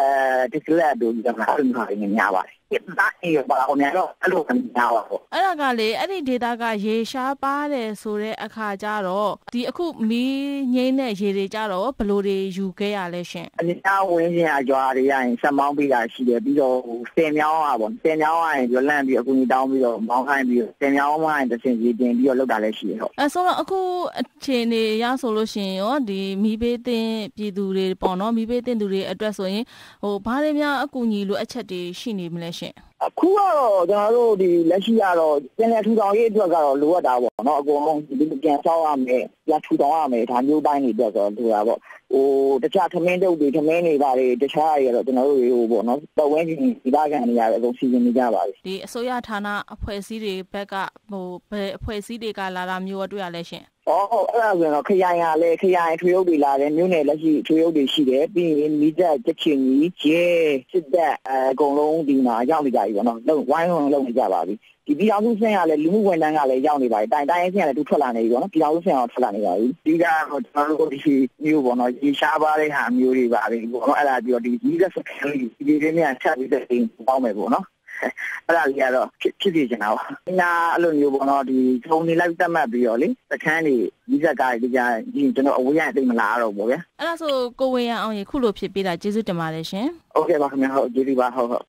ဒီကလပ်တို့ဒီကမှာအဲ့လိုမျိုးညာပါတယ်သားအေးပါတော့ညတော့အဲ့လိုနေတာပါပေါ့အဲ့ဒါကလေအဲ့ဒီဒေတာကရေရှားပါတယ်ဆိုတဲ့အခါကျတော့ဒီအခုမီးငိမ့်တဲ့ရေတွေကြတော့ဘလို့တွေယူခဲ့ရလဲရှင်အမြဲဝင်းရှင်အကြွားတွေရရင်ဆက်မောင်းပေးတာရှိတယ်ပြီးတော့ဆင်မြောင်းอ่ะပေါ့ဆင်မြောင်းอ่ะရင်ပြောလန့်ပြီးအခုညတောင်းပြီးတော့မောင်းခိုင်းပြီးတော့ဆင်မြောင်းမှရင်တစ်ဆင့်ရေတင်ပြီးတော့လောက်တာလည်းရှိရဟုတ်အဲဆိုတော့အခုအခြေအနေရဆိုလို့ရှင်ရောဒီမီးဘေးတင်ပြည်သူတွေပေါ့နော်မီးဘေးတင်သူတွေအတွက်ဆိုရင်ဟိုဘာတွေများအကူအညီလိုအချက်တွေရှိနေမလဲရှင့်အခုကတော့ကျွန်တော်တို့ဒီလက်ရှိကတော့ပြန်လည်ထူထောင်ရေးအတွက်ကတော့လိုအပ်တာပေါ့နော်အကုန်လုံးဒီပြန်ဆောက်ရမယ်ပြန်ထူထောင်ရမယ်ဒါမျိုးပိုင်းတွေအတွက်ဆိုတော့လိုတာပေါ့ဟိုတခြားခမင်းတုပ်တွေခမင်းတွေပါတွေတခြားတွေကတော့ကျွန်တော်တို့တွေဟိုပေါ့နော်ပတ်ဝန်းကျင်ဒီပါကန်တွေရအကုန်စီစဉ်နေကြပါပြီဒီအစိုးရဌာနအဖွဲ့အစည်းတွေဘက်ကဟိုဘယ်အဖွဲ့အစည်းတွေကလာတာမျိုးတွေ့ရလဲရှင့်ဩအဲ့ဒါဆိုရင်တော့ခရိုင်ကလည်းခရိုင်ထွေရုပ်တွေလာတယ်မြို့နယ်လက်ရှိထွေရုပ်တွေရှိတယ်ပြီးရင်မိသက်ကြက်ချင်းကြီးရဲစစ်သက်အကုန်လုံးဒီမှာရောက်နေကြပြီပေါ့နော်လုံဝိုင်းဝန်းလုံနေကြပါပြီဒီပြည်အောင်စုဆင်ကလည်းလူမှုဝန်ထမ်းကလည်းရောက်နေပါတယ်တိုင်တိုင်းဆင်ကလည်းသူထွက်လာနေပြီပေါ့နော်ပြည်အောင်စုဆင်ကထွက်လာနေပါပြီဒီကတော့ကျွန်တော်တို့ဒီမျိုးပေါ့နော်ရေရှားပါတဲ့ဟာမျိုးတွေပါပဲပေါ့နော်အဲ့ဒါပြီးတော့ဒီဒီကစကန်လေးဒီလေးနဲ့ချက်ပြီးတဲ့အိမ်ပေါင်းမယ်ပေါ့နော်အဲ့ဒါကြီးကတော့ဖြစ်ဖြစ်ကျင်တာပါ။ညာအဲ့လိုမျိုးပေါ့နော်ဒီဂျုံနေလိုက်တတ်မှတ်ပြီးတော့လေသခန်းတွေဒီဇက်ကားတွေကြာကျွန်တော်အဝေးရအိမ်မလာတော့ဘူးဗျာ။အဲ့ဒါဆိုကိုဝေရအောင်ရေခုလိုဖြစ်ပေးတာကျေးဇူးတင်ပါတယ်ရှင်။ Okay ပါခင်ဗျာဟုတ်ကျေးဇူးပါဟုတ်ဟုတ်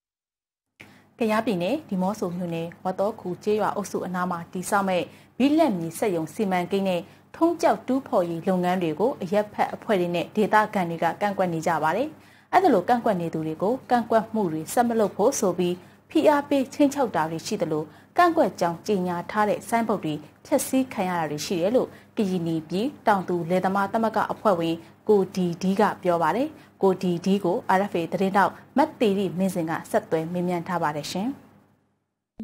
ကရားပြည်နယ်ဒီမော့ဆိုမြို့နယ်ဝတ်တော်ခုကျေးရွာအုပ်စုအနားမှာတည်ဆောက်မဲ့ဘိလက်မြေစက်ရုံစီမံကိန်းနဲ့ထုံးကျောက်တူးဖော်ရေးလုပ်ငန်းတွေကိုအရက်ဖက်အဖွဲ့တွေနဲ့ဒေသခံတွေကကန့်ကွက်နေကြပါတယ်။အဲ့ဒါလိုကန့်ကွက်နေသူတွေကိုကန့်ကွက်မှုတွေဆက်မလုပ်ဖို့ဆိုပြီးဖိအားပေးချင်းချောက်တာတွေရှိသလိုကန့်ကွက်ကြောင်ကြေညာထားတဲ့ဆိုင်းဘုတ်တွေဖျက်ဆီးခံရတာတွေရှိတယ်လို့ကရင်နီပြည်တောင်သူလယ်သမားသမဂ္ဂအဖွဲ့ဝင်ကိုဒီဒီကပြောပါတယ်ကိုဒီဒီကို RFA သတင်းတောက်မတ်တီရီမင်းစင်ကဆက်သွယ်မေးမြန်းထားပါတယ်ရှင်။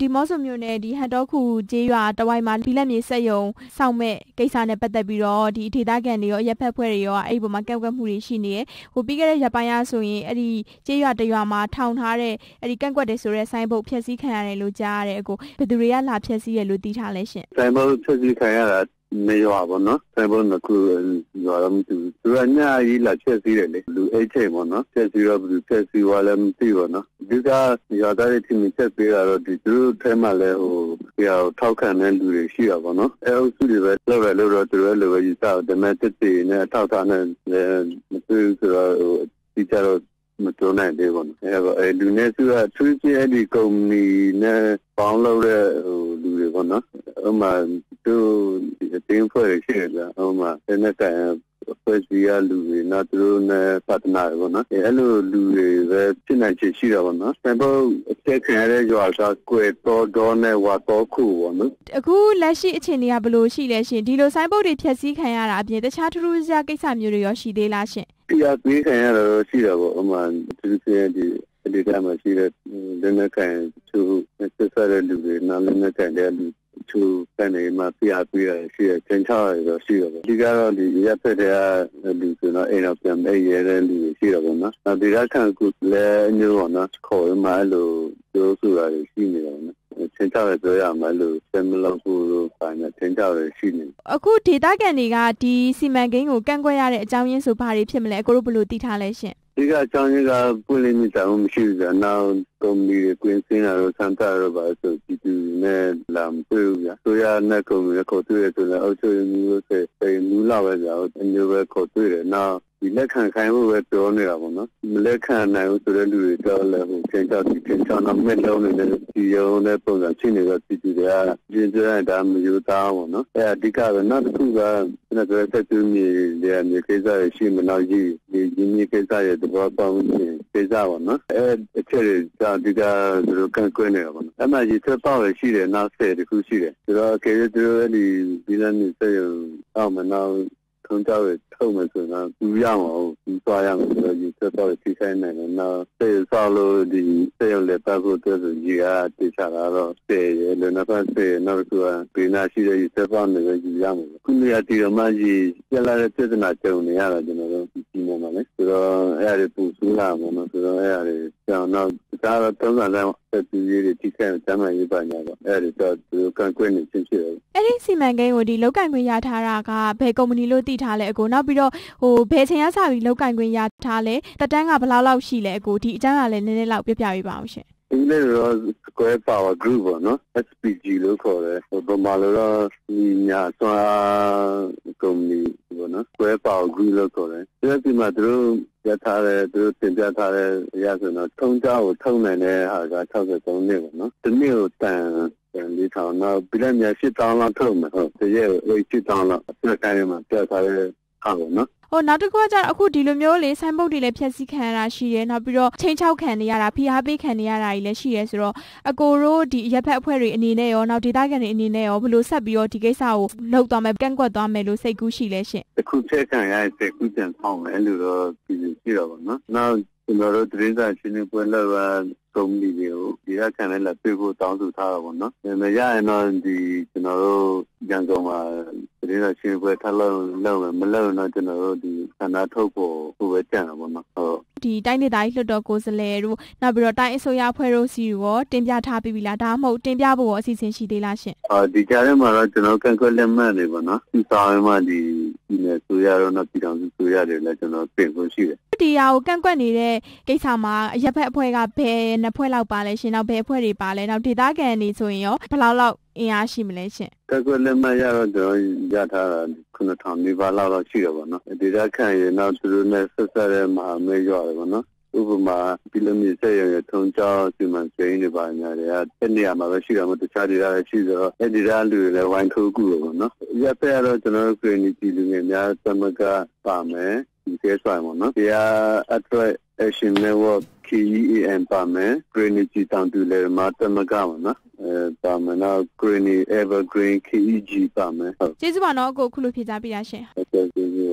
ဒီမော့ဆိုမျိုးနဲ့ဒီဟန်တော့ခုကျေးရွာတဝိုင်းမှာဒီလက်မြေဆက်ယုံစောင့်မဲ့ကိစ္စနဲ့ပတ်သက်ပြီးတော့ဒီဒေသခံတွေရောအရက်ဖက်ဖွဲ့တွေရောအဲ့ဒီပုံမှာကန့်ကွက်မှုတွေရှိနေတယ်။ဟိုပြီးခဲ့တဲ့ရပိုင်းရဆိုရင်အဲ့ဒီကျေးရွာတရွာမှာထောင်ထားတဲ့အဲ့ဒီကန့်ကွက်တယ်ဆိုတဲ့ဆိုင်းဘုတ်ဖျက်ဆီးခံရတယ်လို့ကြားရတယ်အကိုဘယ်သူတွေကလာဖျက်ဆီးရလို့သိထားလဲရှင်။ဆိုင်းဘုတ်ဖျက်ဆီးခံရတာ没有啊，不呢，再不那个原来么就，主要伢伊拉确实的嘞，路爱车么呢，确实了不是确实话了么对不呢，这个要在的听你确实了了，就就他妈嘞哦，要偷看那路的需要不呢，哎，我手里边老外老外主要老外一到，他们这些呢偷看呢，呃，就是说，比较。မတွန်းနိုင်သေးဘူး။အဲတော့အဲလူနဲ့သူကသူချင်းအဲ့ဒီကုမ္ပဏီနဲ့ပေါင်းလုပ်တဲ့ဟိုလူတွေပေါ့နော်။ဥပမာသူတင်းဖွဲ့ရှိတယ်ဗျဟိုမှာလက်နက်ကင်ဖွဲ့စည်းရလူတွေနောက်သူတို့နဲ့ပတ်နာတယ်ပေါ့နော်အဲအဲ့လိုလူတွေပဲဖြစ်နိုင်ချေရှိတာပေါ့နော်စံပုတ်အသက်ခံရတဲ့ရွာသားကွယ်တော်တော်နဲ့ဝါတော်ခုပေါ့နော်အခုလက်ရှိအခြေအနေကဘယ်လိုရှိလဲရှင်ဒီလိုစိုင်းပုတ်တွေဖျက်ဆီးခံရတာအပြင်တခြားထူးထူးခြားကိစ္စမျိုးတွေရောရှိသေးလားရှင်ပြာပေးခံရတာတော့ရှိတာပေါ့ဥမာသူတို့ရဲ့ဒီဒီကမှာရှိတဲ့လက်နက်ကင်သူစစ်ဆက်တဲ့လူတွေနောက်လက်နက်ကင်တဲ့လူသူကနေမှပြာပြရရှိရတင်ချရဆိုရှိရပေါ့ဒီကတော့ဒီရပ်ဖက်တဲ့လူဆိုတော့အိမ်တော့ပြန်မဲ့ရဲတဲ့လူရှိရပေါ့နော်။ဒီကခံကုလည်းညို့ပေါ့နော်ခေါ်မှလို့ပြောဆိုတာရှိနေတယ်နော်။တင်ချရပြောရမှလို့စမလောက်ကိုပိုင်းနဲ့တင်ချရရှိနေအခုဒေတာကန်တွေကဒီစီမံကိန်းကိုကန့်ကွက်ရတဲ့အကြောင်းရင်းဆိုဘာတွေဖြစ်မလဲအကိုတို့ဘယ်လိုသိထားလဲရှင်ဒီကအကြောင်းရင်းကပွင့်လင်းမြင်တာမရှိဘူးဆိုတော့ကုမ္ပဏီတွေကွင်းစင်းတာတို့ဆန်တာတို့ပါဆိုပြည်သူနဲ့လာမတွေ့ဘူးဗျာဆိုရနဲ့ကုမ္ပဏီကိုတွေ့ရဆိုလည်းအုပ်ချုပ်ရေးမျိုးဆိုပေမူလာပဲဗျာအမျိုးပဲကိုတွေ့တယ်နောက်ဒီလက်ခံခိုင်းဖို့ပဲပြောနေတာပေါ့နော်မလက်ခံနိုင်ဘူးဆိုတဲ့လူတွေတော့လည်းဟိုချိန်ချောက်ဒီချိန်ချောက်တော့မက်လုံးနေတဲ့ဒီရုံနဲ့ပုံစံချင်းနေတော့ပြည်သူတွေကပြင်းပြတဲ့ဒါမျိုးသားပေါ့နော်အဲအဓိကပဲနောက်တစ်ခုကကျွန်တော်ပြောတဲ့သူမျိုးတွေမြေကိစ္စရှိမနောက်ကြီးဒီမြေကိစ္စရဲ့သဘောပေါက်ခြင်းကိစ္စပေါ့နော်အဲအချက်တွေကအဓိကသူတို့ကန့်ကွက်နေတာပေါ့နော်အဲ့မှာရေထွက်ပေါက်ရရှိတယ်နောက်ဆက်တခုရှိတယ်ဆိုတော့ကေရသူတို့အဲ့ဒီဒီလန်နေဆက်ရအောင်မနောက်ထုံးကြရထုတ်မယ်ဆိုတော့သူရမှာဟုတ်သူသွားရမှာဆိုတော့ရေထွက်ပေါက်ရရှိဆိုင်နိုင်တယ်နောက်ဆက်ဆောက်လို့ဒီဆက်ရလက်ပတ်ဖို့အတွက်ဆိုရေကတေချာလာတော့ဆက်ရလည်းနောက်ပတ်ဆက်နောက်တစ်ခုကဘေးနာရှိတဲ့ရေထွက်ပေါက်နေလည်းယူရမှာခုနေရာတီတော်မှရေပြလာတဲ့ပြဿနာကြုံနေရတာကျွန်တော်တို့ပေါ်မှာလေဆိုတော့အဲ့ဒါတွေပူဆူးလာမှာနော်ဆိုတော့အဲ့ဒါတွေကျောင်းတော့ဒါတော့သုံးဆန်တဲ့ဆက်ပြီးရေးတွေတိကျတဲ့တမ်းမှန်ရေးပါညာပေါ့အဲ့ဒါတော့သူကန်ကွင်းနေချင်းဖြစ်တယ်အဲ့ဒီစီမံကိန်းကိုဒီလောက်ကန်ကွင်းရထားတာကဘယ်ကုမ္ပဏီလို့သိထားလဲအကိုနောက်ပြီးတော့ဟိုဘယ်ချိန်ကစပြီးလောက်ကန်ကွင်းရထားလဲတတန်းကဘယ်လောက်လောက်ရှိလဲအကိုဒီအကြောင်းကလည်းနည်းနည်းလောက်ပြပြပေးပါအောင်ရှင်အင်္ဂလိပ်တော့ Square Power Group ပေါ့နော် SPG လို့ခေါ်တယ်ဟိုဗမာလိုတော့ညီညာစွာကုမ္ပဏီပေါ့နော် Square Power Group လို့ခေါ်တယ်ဒီမှာသူတို့ရထားတဲ့သူတို့တင်ပြထားတဲ့အရာဆိုတော့ထုံးကြောကိုထုံနိုင်တဲ့ဟာက63နှစ်ပေါ့နော်ဒီနေ့ကိုတန်န်လေးထောင်တော့ပြည်လက်မြ8000လောက်ထုတ်မယ်ဟုတ်တကယ်8000လောက်အပြတ်တိုင်းမှာပြတ်ထားတဲ့ဟာပေါ့နော်ဟိုနောက်တစ်ခုကကျတော့အခုဒီလိုမျိုးလေဆိုင်းဘုတ်တွေလည်းဖျက်ဆီးခံရတာရှိတယ်နောက်ပြီးတော့ချိန်ချောက်ခံနေရတာဖိအားပေးခံနေရတာကြီးလည်းရှိတယ်ဆိုတော့အကိုတို့ဒီရပ်ဖက်အဖွဲ့တွေအနေနဲ့ရောနောက်ဒေသခံတွေအနေနဲ့ရောဘယ်လိုဆက်ပြီးတော့ဒီကိစ္စကိုလှုပ်သွားမယ်ကန့်ကွက်သွားမယ်လို့စိတ်ကူးရှိလဲရှင်အခုဖျက်ခံရတဲ့စိတ်ကူးပြန်ဆောင်မယ်လို့တော့ပြည်သူရှိတော့ဗောနော်နောက်ကျွန်တော်တို့တရင်စာရှင်းလင်းပွဲလောက်ပါကုမ္ပဏီတွေကိုဒီကခံလဲလာပြေဖို့တောင်းဆိုထားတာပေါ့နော်။ဒါပေမဲ့ရရင်တော့ဒီကျွန်တော်တို့ရန်ကုန်မှာတင်းတော်ရှိပွဲထပ်လုပ်လုပ်မယ်မလုပ်တော့ကျွန်တော်တို့ဒီဆန္ဒထုတ်ဖို့ဟိုပဲကြံ့တော့ဗောနော်ဟုတ်ဒီတိုင်းဒေသကြီးလွှတ်တော်ကိုယ်စားလှယ်တို့နောက်ပြီးတော့တိုင်းအစိုးရဖွဲ့တို့စီရောတင်ပြထားပြီးပြီလားဒါမှမဟုတ်တင်ပြဖို့ရောအစီအစဉ်ရှိသေးလားရှင်အာဒီကြားထဲမှာတော့ကျွန်တော်ကန့်ကွက်လက်မှတ်တွေပေါ့နော်ဒီစာရင်းမှာဒီဒီနယ်ဆိုရတော့နောက်ပြည်တော်စုဆိုရတယ်လည်းကျွန်တော်ပြင်ဖို့ရှိတယ်ဒီရာကိုကန့်ကွက်နေတဲ့ကိစ္စမှာအရက်ဖက်အဖွဲ့ကဘယ်နှစ်ဖွဲ့လောက်ပါလဲရှင်နောက်ဘယ်အဖွဲ့တွေပါလဲနောက်ဒေသခံတွေဆိုရင်ရောဘယ်လောက်လောက်အင်အားရှိမလဲရှင်ကန့်ကွက်လက်မှတ်ရတော့ကျွန်တော်ရထားတာ9000နီးပါးလောက်တော့ရှိတယ်ပေါ့နော်ဒေသခံရေနောက်သူတို့နဲ့ဆက်ဆက်တဲ့မဟာမိတ်ရွာတွေပေါ့နော်ဥပမာကီလိုမီတာရရထုံကြောင်းစီမံကိန်းတွေပါညာတွေကတစ်နေရာမှာပဲရှိတာမဟုတ်တခြားဒေသတွေရှိတော့အဲ့ဒီဒေသလူတွေလည်းဝိုင်းထိုးကူလို့ပေါ့နော်ရပ်ပဲကတော့ကျွန်တော်တို့ community လူငယ်များသမဂ္ဂပါမယ်ဒီသေးဆိုင်ပေါ့နော်တရား attract action network KEAM ပါမယ် Greenity တောင်တူလေမှာတမကပါနော်အဲပါမယ်နော် Greeny Evergreen KEG ပါမယ်ဟုတ်ကျေးဇူးပါနော်ကိုခုလိုဖြေကြားပေးတာရှင်ဟုတ်ကဲ့ကျေးဇူး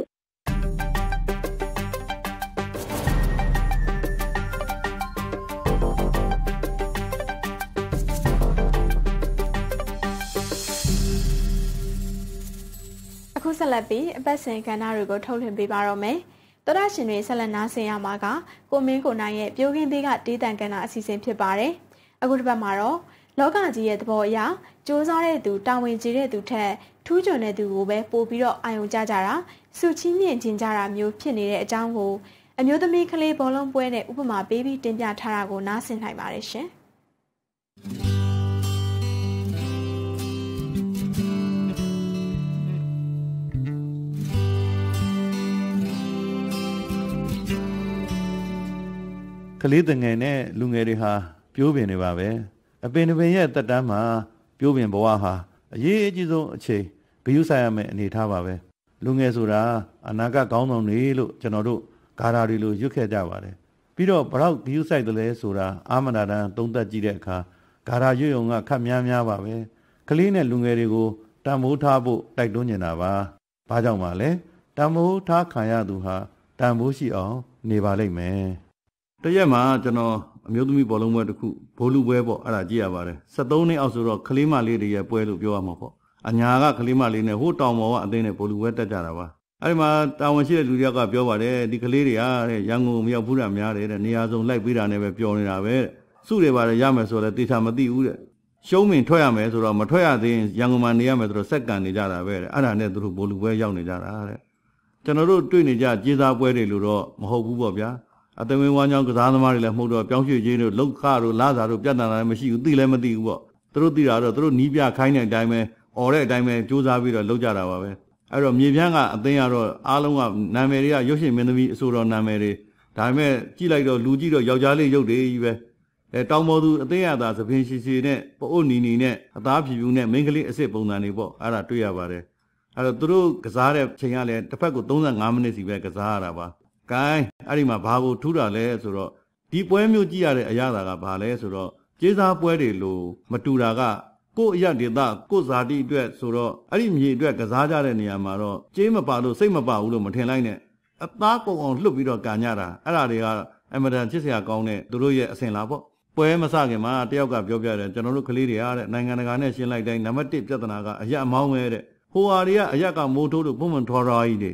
ပါခုဆက်လက်ပြီးအပတ်စဉ်ကဏ္ဍတွေကိုထုတ်လွှင့်ပေးပါတော့မယ်။တော်ရရှင်တွေဆက်လက်နားဆင်ရမှာကကိုမင်းကိုနိုင်ရဲ့ပြိုးကင်းသေးကတေးတန်ကဏ္ဍအစီအစဉ်ဖြစ်ပါတယ်အခုတစ်ပတ်မှာတော့လောကကြီးရဲ့သဘောအရစူးစမ်းတဲ့သူတာဝန်ကြီးတဲ့သူထက် ထူးချွန်တဲ့သူကိုပဲပို့ပြီးတော့အာရုံကြကြတာစုချင်းမြင့်ကျင်ကြတာမျိုးဖြစ်နေတဲ့အကြောင်းကိုအမျိုးသမီးကလေးဘောလုံးပွဲနဲ့ဥပမာပေးပြီးတင်ပြထားတာကိုနားဆင်နိုင်ပါတယ်ရှင်။ကလေးတငယ်နဲ့လူငယ်တွေဟာပြိုးပင်တွေပါပဲအပင်တစ်ပင်ရဲ့တက်တန်းမှာပြိုးပင်ဘဝဟာအရေးအကြီးဆုံးအချိန်ဘယူဆိုင်ရမယ့်အနေထားပါပဲလူငယ်ဆိုတာအနာဂတ်ကောင်းဆောင်တွေလို့ကျွန်တော်တို့ဂါရာတွေလိုရွတ်ခဲ့ကြပါတယ်ပြီးတော့ဘရောက်ဘယူဆိုင်တယ်လဲဆိုတာအာမနာတန်သုံးသက်ကြည့်တဲ့အခါဂါရာရွတ်ုံကခက်များများပါပဲကလေးနဲ့လူငယ်တွေကိုတန်ဖိုးထားဖို့တိုက်တွန်းနေတာပါဘာကြောင့်ပါလဲတန်ဖိုးထားခံရသူဟာတန်ဖိုးရှိအောင်နေပါလိမ့်မယ်တရက်မှာကျွန်တော်အမျိုးသမီးဘောလုံးပွဲတစ်ခုဘိုးလူပွဲပေါ့အဲ့ဒါကြည့်ရပါတယ်73နှစ်အောက်ဆိုတော့ကလေးမလေးတွေရဲ့ပွဲလို့ပြောရမှာပေါ့အညာကကလေးမလေးနဲ့ဟိုတောင်ပေါ်ကအသင်းနဲ့ဘိုးလူပွဲတက်ကြတာပါအဲ့ဒီမှာတာဝန်ရှိတဲ့လူတွေကပြောပါတယ်ဒီကလေးတွေကတဲ့ရန်ကုန်မရောက်ဘူးတာများတယ်တဲ့နေရာစုံလိုက်ပေးတာနဲ့ပဲပျော်နေတာပဲတဲ့စုတွေပါတယ်ရမယ်ဆိုတော့တေချာမသိဘူးတဲ့ရှုံးမင်ထွက်ရမယ်ဆိုတော့မထွက်ရသေးရင်ရန်ကုန်မှာနေရမယ်ဆိုတော့စက်ကန်နေကြတာပဲတဲ့အဲ့ဒါနဲ့သူတို့ဘိုလ်လူပွဲရောက်နေကြတာတဲ့ကျွန်တော်တို့တွေ့နေကြကြေးစားပွဲတွေလို့တော့မဟုတ်ဘူးပေါ့ဗျာအသွင်ဝမ်းကြောင်းကစားသမားတွေလည်းမဟုတ်တော့ပြောင်းရွှေ့ခြင်းတို့လောက်ခတို့လာစာတို့ပြဿနာလည်းမရှိဘူးသိလည်းမသိဘူးပေါ့သူတို့သိတာတော့သူတို့နီးပြခိုင်းတဲ့အတိုင်းပဲအော်တဲ့အတိုင်းပဲစူးစမ်းပြီးတော့လောက်ကြတာပါပဲအဲ့တော့မြေပြန့်ကအသင်းကတော့အားလုံးကနာမည်တွေကရုပ်ရှင်မင်းသမီးအဆိုတော်နာမည်တွေဒါပေမဲ့ကြည့်လိုက်တော့လူကြည့်တော့ယောက်ျားလေးရုပ်တွေကြီးပဲအဲတောင်ပေါ်သူအသေးရသာသပင်ရှိရှိနဲ့ပအို့နီနီနဲ့အသားဖြူဖြူနဲ့မိန်းကလေးအစ်စ်ပုံစံတွေပေါ့အဲ့ဒါတွေ့ရပါတယ်အဲ့တော့သူတို့ကစားတဲ့ချိန်ကလည်းတစ်ဖက်ကို35မိနစ်စီပဲကစားရတာပါဂိုင်းအဲ့ဒီမှာဘာကိုထူးတာလဲဆိုတော့ဒီပွဲမျိုးကြည့်ရတဲ့အရာသာကဘာလဲဆိုတော့ကျေးဇာပွဲတွေလိုမတူတာက ကိုယ့်အရဒေသကိုယ့်ဇာတိအတွက်ဆိုတော့အဲ့ဒီမြေအတွက်ကစားကြတဲ့နေရာမှာတော့ကျေးမပါလို့စိတ်မပါဘူးလို့မထင်လိုက်နဲ့အသားကုန်အောင်လှုပ်ပြီးတော့ကန်ကြတာအဲ့ဒါတွေကအမတန်ချစ်စရာကောင်းတဲ့သူတို့ရဲ့အစဉ်လာပေါ့ပွဲမစခင်မှာတယောက်ကပြောပြတယ်ကျွန်တော်တို့ကလေးတွေအားတဲ့နိုင်ငံတကာနဲ့ရှင်းလိုက်တိုင်းနံပါတ်1ပြဿနာကအရအမောင်းပဲတဲ့ဟိုဟာတွေကအရကမိုးထိုးလို့ပုံမှန်ထွားထွားကြီးတွေ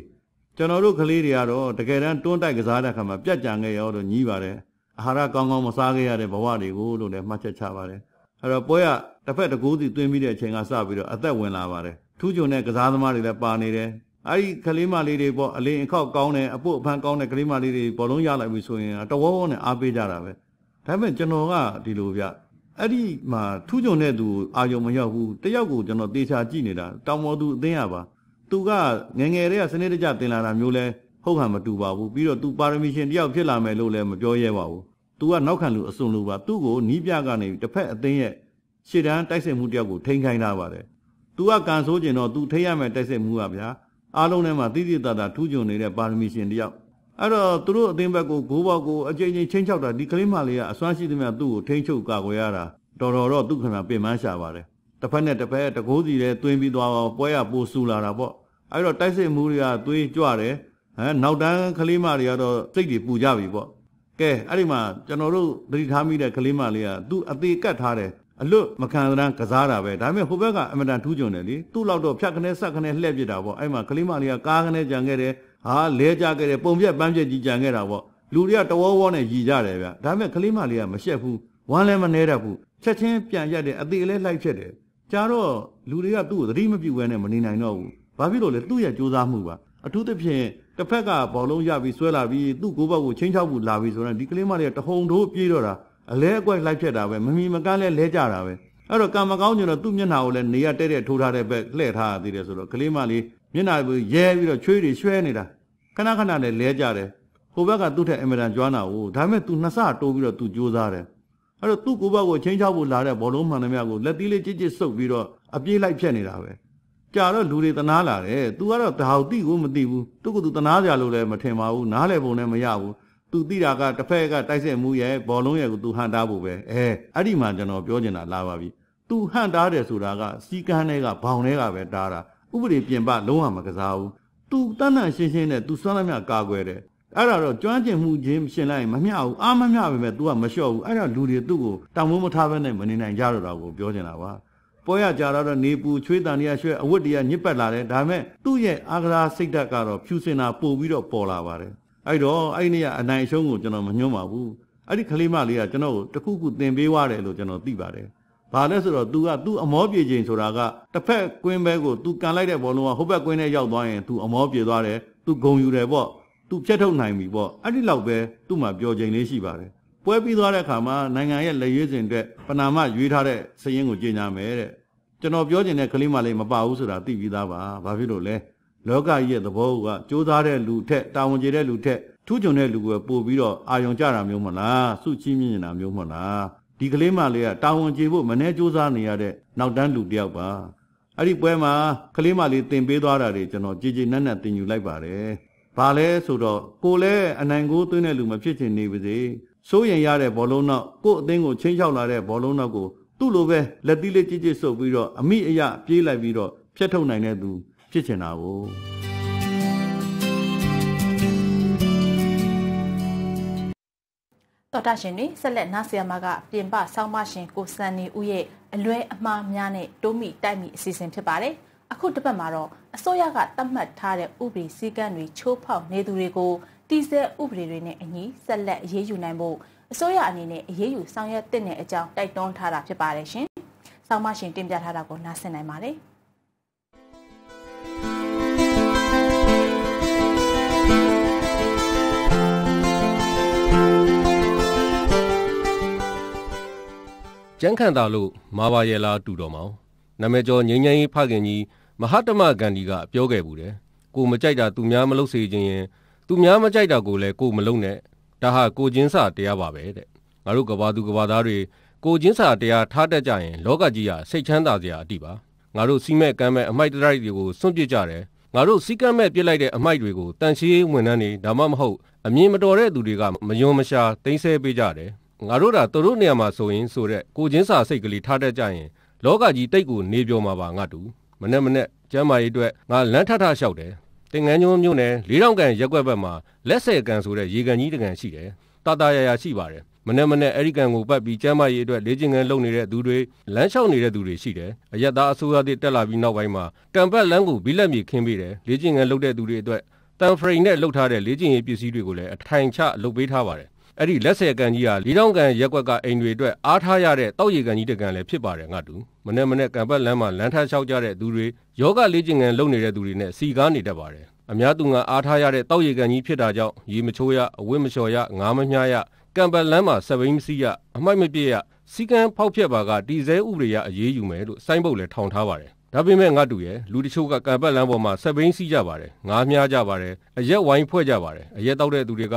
ကျွန်တော်တို့ကလေးတွေကတော့တကယ်တမ်းတွန်းတိုက်ကစားတဲ့အခါမှာပြက်ကြံခဲ့ရောလို့ညီးပါတယ်အာဟာရကောင်းကောင်းမစားခဲ့ရတဲ့ဘဝတွေကိုလို့လည်းမှတ်ချက်ချပါတယ်အဲ့တော့ပွဲကတစ်ဖက်တကူးစီတွင်းပြီးတဲ့အချိန်ကစပြီးတော့အသက်ဝင်လာပါတယ်ထူးချွန်တဲ့ကစားသမားတွေလည်းပါနေတယ်အဲ့ဒီကလေးမလေးတွေပေါ့အလင်းအခောက်ကောင်းတယ်အပုတ်အဖန်ကောင်းတဲ့ကလေးမလေးတွေဘောလုံးရလိုက်ပြီဆိုရင်တဝေါဝေါနဲ့အားပေးကြတာပဲဒါပေမဲ့ကျွန်တော်ကဒီလိုဗျအဲ့ဒီမှာထူးချွန်တဲ့သူအာယုံမရောက်ဘူးတယောက်ကိုကျွန်တော်တေချာကြည့်နေတာတောင်ပေါ်သူအသိရပါသူကငငယ်တည်းကစနစ်တကျသင်လာတာမျိုးလဲဟုတ်ဟန်မတူပါဘူးပြီးတော့ तू ပါရမီရှင်တယောက်ဖြစ်လာမယ်လို့လည်းမပြောရဲပါဘူး तू ကနောက်ခံလူအစွန်လူပါသူ့ကိုနီးပြကနေတစ်ဖက်အသင်းရဲ့ရှေ့တန်းတိုက်စစ်မှုတယောက်ကိုထိန်းခိုင်းထားပါတယ် तू ကကန်ဆိုးကျင်တော့ तू ထိရမယ်တိုက်စစ်မှုကဗျာအားလုံးထဲမှာတိတိတတ်တာထူးချွန်နေတဲ့ပါရမီရှင်တယောက်အဲ့တော့သူတို့အသင်းဘက်ကိုဂိုးပေါက်ကိုအကြိမ်ကြိမ်ချင်းချောက်တာဒီကလေးမလေးကအစွမ်းရှိသမျှသူ့ကိုထိန်းချုပ်ကာကွယ်ရတာတော်တော်တော့သူ့ခန္ဓာပင်ပန်းရှာပါတယ်တစ်ဖက်နဲ့တစ်ဖက်တကိုးစီလဲတွင်းပြီးသွားတော့ပွဲရပိုးဆူလာတာပေါ့အဲ့တော့တိုက်စစ်မှုတွေကသွေးကြွတယ်ဟမ်နောက်တန်းကလေးမတွေကတော့စိတ်တွေပူကြပြီပေါ့ကဲအဲ့ဒီမှာကျွန်တော်တို့သတိထားမိတဲ့ကလေးမလေးကသူ့အသေးကတ်ထားတယ်အလွတ်မခံတမ်းကစားတာပဲဒါပေမဲ့ဟိုဘက်ကအမတန်ထူးချွန်တယ်လေသူ့လောက်တော့ဖြတ်ခနဲဆက်ခနဲလှည့်ပြတာပေါ့အဲ့မှာကလေးမလေးကကားခနဲကြံခဲ့တယ်ဟာလဲကြခဲ့တယ်ပုံပြက်ပန်းပြက်ကြီးကြံခဲ့တာပေါ့လူတွေကတဝေါဝေါနဲ့ရည်ကြတယ်ဗျဒါပေမဲ့ကလေးမလေးကမရှက်ဘူးဝမ်းလည်းမနှဲတတ်ဘူးချက်ချင်းပြန်ရက်တယ်အသေးလေးလိုက်ဖြစ်တယ်ကြာတော့လူတွေကသူ့ကိုသတိမပြုဘဲနဲ့မနေနိုင်တော့ဘူးဘာဖြစ်လို့လဲသူ့ရဲ့စူးစမ်းမှုပါအထူးသဖြင့်တစ်ဖက်ကဘောလုံးရပြီးဆွဲလာပြီးသူ့ကိုယ့်ဘက်ကိုချင်းချောက်မှုလာပြီးဆိုတော့ဒီကလေးမတွေကတဟုန်တို့ပြေးတော့တာအလဲအကွက်လိုက်ဖြတ်တာပဲမမီမကန်းလဲလဲကြတာပဲအဲ့တော့ကံမကောင်းကျင်တော့သူ့မျက်နှာကိုလည်းနေရတဲ့တဲ့ထိုးထားတဲ့ဘက်လှည့်ထားသေးတယ်ဆိုတော့ကလေးမလေးမျက်နှာကိုရဲပြီးတော့ချွေးတွေရွှဲနေတာခဏခဏလည်းလဲကြတယ်ဟိုဘက်ကသူ့ထက်အင်မတန်ကြွားနာကိုဒါပေမဲ့သူနှစ်ဆတိုးပြီးတော့သူကြိုးစားတယ်အဲ့တော့သူ့ကိုယ့်ဘက်ကိုချင်းချောက်ဖို့လာတဲ့ဘောလုံးမှန်သမျှကိုလက်သီးလေးကြစ်ကြစ်ဆုပ်ပြီးတော့အပြေးလိုက်ဖြတ်နေတာပဲကြာတော့လူတွေတနာလာတယ်။ तू ကတော့ဒါဟုတ်တိကိုမသိဘူး။သူကသူတနာကြလို့လည်းမထင်ပါဘူး။နားလည်ပုံနဲ့မရဘူး။ तू သိတာကတစ်ဖက်ကတိုက်ဆက်မှုရဲ့ဘောလုံးရဲ့ကို तू ဟန်တားဖို့ပဲ။အဲအဲ့ဒီမှာကျွန်တော်ပြောချင်တာလာပါပြီ။ तू ဟန်တားတယ်ဆိုတာကစီကန်းတွေကဘောင်တွေကပဲတားတာ။ဥပဒေပြင်ပလုံးဝမကစားဘူး။ तू တန်းတန်းရှင်းရှင်းနဲ့ तू စွမ်းသမျှကာကွယ်တယ်။အဲ့ဒါတော့ကြွမ်းကျင်မှုချင်းရှင်လိုက်မမျှဘူးအာမမျှပဲပဲ तू ကမလျှော့ဘူးအဲ့ဒါလူတွေသူ့ကိုတောင်းမမထားဘဲနဲ့မနေနိုင်ကြတော့တာကိုပြောချင်တာပါ။ပွဲရကြတော့နေပူချွေးတန်တွေကရွှဲအဝတ်တွေကညစ်ပတ်လာတယ်ဒါမဲ့သူ့ရဲ့အာဂရာစိတ်ဓာတ်ကတော့ဖြူစင်တာပို့ပြီးတော့ပေါ်လာပါတယ်အဲ့တော့အဲ့ဒီကအနိုင်ရှုံးကိုကျွန်တော်မညွှန်းပါဘူးအဲ့ဒီကလေးမလေးကကျွန်တော်ကိုတခုခုသင်ပေးွားတယ်လို့ကျွန်တော်သိပါတယ်ဘာလဲဆိုတော့ तू က तू အမောပြေခြင်းဆိုတာကတစ်ဖက်ကွင်းဘဲကို तू ကန်လိုက်တဲ့ဘောလုံးကဟိုဘက်ကွင်းထဲရောက်သွားရင် तू အမောပြေသွားတယ် तू ဂုံယူတယ်ပေါ့ तू ဖြတ်ထုတ်နိုင်ပြီပေါ့အဲ့ဒီလောက်ပဲသူ့မှာပျော်ခြင်းလေးရှိပါတယ်ပွဲပြီးသွားတဲ့အခါမှာနိုင်ငံရဲ့လက်ရွေးစင်အတွက်ပနာမရွေးထားတဲ့စည်ရင်းကိုကြေညာမယ်တဲ့ကျွန်တော်ပြောချင်တဲ့ကလေးမလေးမပါဘူးဆိုတာသိပြီးသားပါဘာဖြစ်လို့လဲလောကကြီးရဲ့သဘောကစူးစားတဲ့လူထက်တာဝန်ကျတဲ့လူထက်ထူးချွန်တဲ့လူကိုပို့ပြီးတော့အာယုံကြတာမျိုးမလားစုချင်းမြင်တာမျိုးမလားဒီကလေးမလေးကတာဝန်ကျေဖို့မနှဲစူးစားနေရတဲ့နောက်တန်းလူတယောက်ပါအဲ့ဒီပွဲမှာကလေးမလေးတင်ပေးသွားတာတွေကျွန်တော်ကြည်ကြည်နက်နက်တင်ယူလိုက်ပါတယ်ဘာလဲဆိုတော့ကိုလည်းအနိုင်ကိုသွင်းတဲ့လူမဖြစ်ချင်နေပါစေစိုးရင်ရတဲ့ဘောလုံးနောက်ကို့အသင်းကိုချင်းချောက်လာတဲ့ဘောလုံးနောက်ကို သူ့လိုပဲလက်သီးလေးကြည့်ကြည့်ဆုပ်ပြီးတော့အမိအယပြေးလိုက်ပြီးတော့ဖြတ်ထုတ်နိုင်တဲ့သူဖြစ်ချင်တာကိုတော်တာရှင်တွေဆက်လက်နားဆင်ရမှာကပြင်ပဆောင်းမရှင်ကိုစံနေဦးရဲ့အလွဲအမှားများနဲ့တိုးမိတိုက်မိအစီအစဉ်ဖြစ်ပါတယ်အခုတစ်ပတ်မှာတော့အစိုးရကသတ်မှတ်ထားတဲ့ဥပဒေစည်းကမ်းတွေချိုးဖောက်နေသူတွေကိုတည်ဆဲဥပဒေတွေနဲ့အညီဆက်လက်အရေးယူနိုင်ဖို့အစိုးရအနေနဲ့အရေးယူဆောင်ရွက်တင်တဲ့အကြောင်းတိုက်တွန်းထားတာဖြစ်ပါတယ်ရှင်။ဆောင်းမရှင်တင်ပြထားတာကိုနားဆင်နိုင်ပါတယ်။ကြမ်းခန့်တာလို့မာပါရဲလားတူတော်မောင်နာမည်ကျော်ငိမ့်ငိမ့်ဖခင်ကြီးမဟာတမဂန္ဒီကပြောခဲ့ဘူးတယ်ကိုမကြိုက်တာသူများမလုပ်စေခြင်းရင်သူများမကြိုက်တာကိုလည်းကိုမလုံးနဲ့ဒါဟာကိုချင်းစာတရားပါပဲတဲ့ငါတို့ကဘာသူကဘာသားတွေကိုချင်းစာတရားထားတတ်ကြရင်လောကကြီးဟာစိတ်ချမ်းသာစရာအတိပါငါတို့စီးမဲ့ကမ်းမဲ့အမိုက်တရိုက်တွေကိုစွန့်ပစ်ကြတယ်ငါတို့စီးကမ်းမဲ့ပြစ်လိုက်တဲ့အမိုက်တွေကိုတန်ရှင်းဝန်ထမ်းတွေဒါမှမဟုတ်အမြင်မတော်တဲ့သူတွေကမယုံမရှာတိမ့်ဆဲပေးကြတယ်ငါတို့ဒါသူတို့နေရာမှာဆိုရင်ဆိုတဲ့ကိုချင်းစာစိတ်ကလေးထားတတ်ကြရင်လောကကြီးတိတ်ကိုနေပြောမှာပါငါတူမနဲ့မနဲ့ကျမ်းမာရေးအတွက်ငါလမ်းထထလျှောက်တယ်တင်ငန်းကျွန်းမြို့နယ်၄000ကန်ရက်ွက်ဘက်မှာလက်ဆယ်ကန်ဆိုတဲ့ရေကန်ကြီးတကန်ရှိတယ်။တာတာရရရှိပါတယ်။မနေ့မနေ့အဲ့ဒီကန်ကိုပတ်ပြီးကျမ်းမာရေးအတွက်လေ့ကျင့်ခန်းလုပ်နေတဲ့သူတွေလမ်းလျှောက်နေတဲ့သူတွေရှိတယ်။အရက်သားအစိုးရသစ်တက်လာပြီးနောက်ပိုင်းမှာတံပတ်လမ်းကိုဘီလက်မြေခင်းပေးတယ်။လေ့ကျင့်ခန်းလုပ်တဲ့သူတွေအတွက်တန်ဖရိန်နဲ့လှုပ်ထားတဲ့လေ့ကျင့်ရေးပစ္စည်းတွေကိုလည်းအထိုင်ချလုပ်ပေးထားပါတယ်။အဲ့ဒီလက်ဆယ်ကန်ကြီးဟာ၄000ကန်ရက်ွက်ကအိမ်တွေအတွက်အားထားရတဲ့တောက်ရည်ကန်ကြီးတကန်လည်းဖြစ်ပါတယ်ငါတူ။မနေ့မနေ့ကံပတ်လမ်းမှာလမ်းထလျှောက်ကြတဲ့သူတွေယောဂလေ့ကျင့်ခန်းလုပ်နေတဲ့သူတွေနဲ့စီကားနေတတ်ပါတယ်။အများသူငါအားထားရတဲ့တောက်ရည်ကန်ကြီးဖြစ်တာကြောင့်ရေမချိုးရအဝတ်မလျှော်ရငါးမမျှရကံပတ်လန်းမှာစပိန်မစီရအမိုက်မပြည့်ရစီကံဖောက်ဖျက်ပါကတီစဲဥပဒေရအရေးယူမယ်လို့စိုင်းပုတ်လည်းထောင်ထားပါတယ်။ဒါပေမဲ့ငါတူရဲ့လူတချို့ကကံပတ်လန်းပေါ်မှာစပိန်စီးကြပါတယ်။ငါးမျှကြပါတယ်။အရက်ဝိုင်းဖွဲ့ကြပါတယ်။အရက်တောက်တဲ့သူတွေက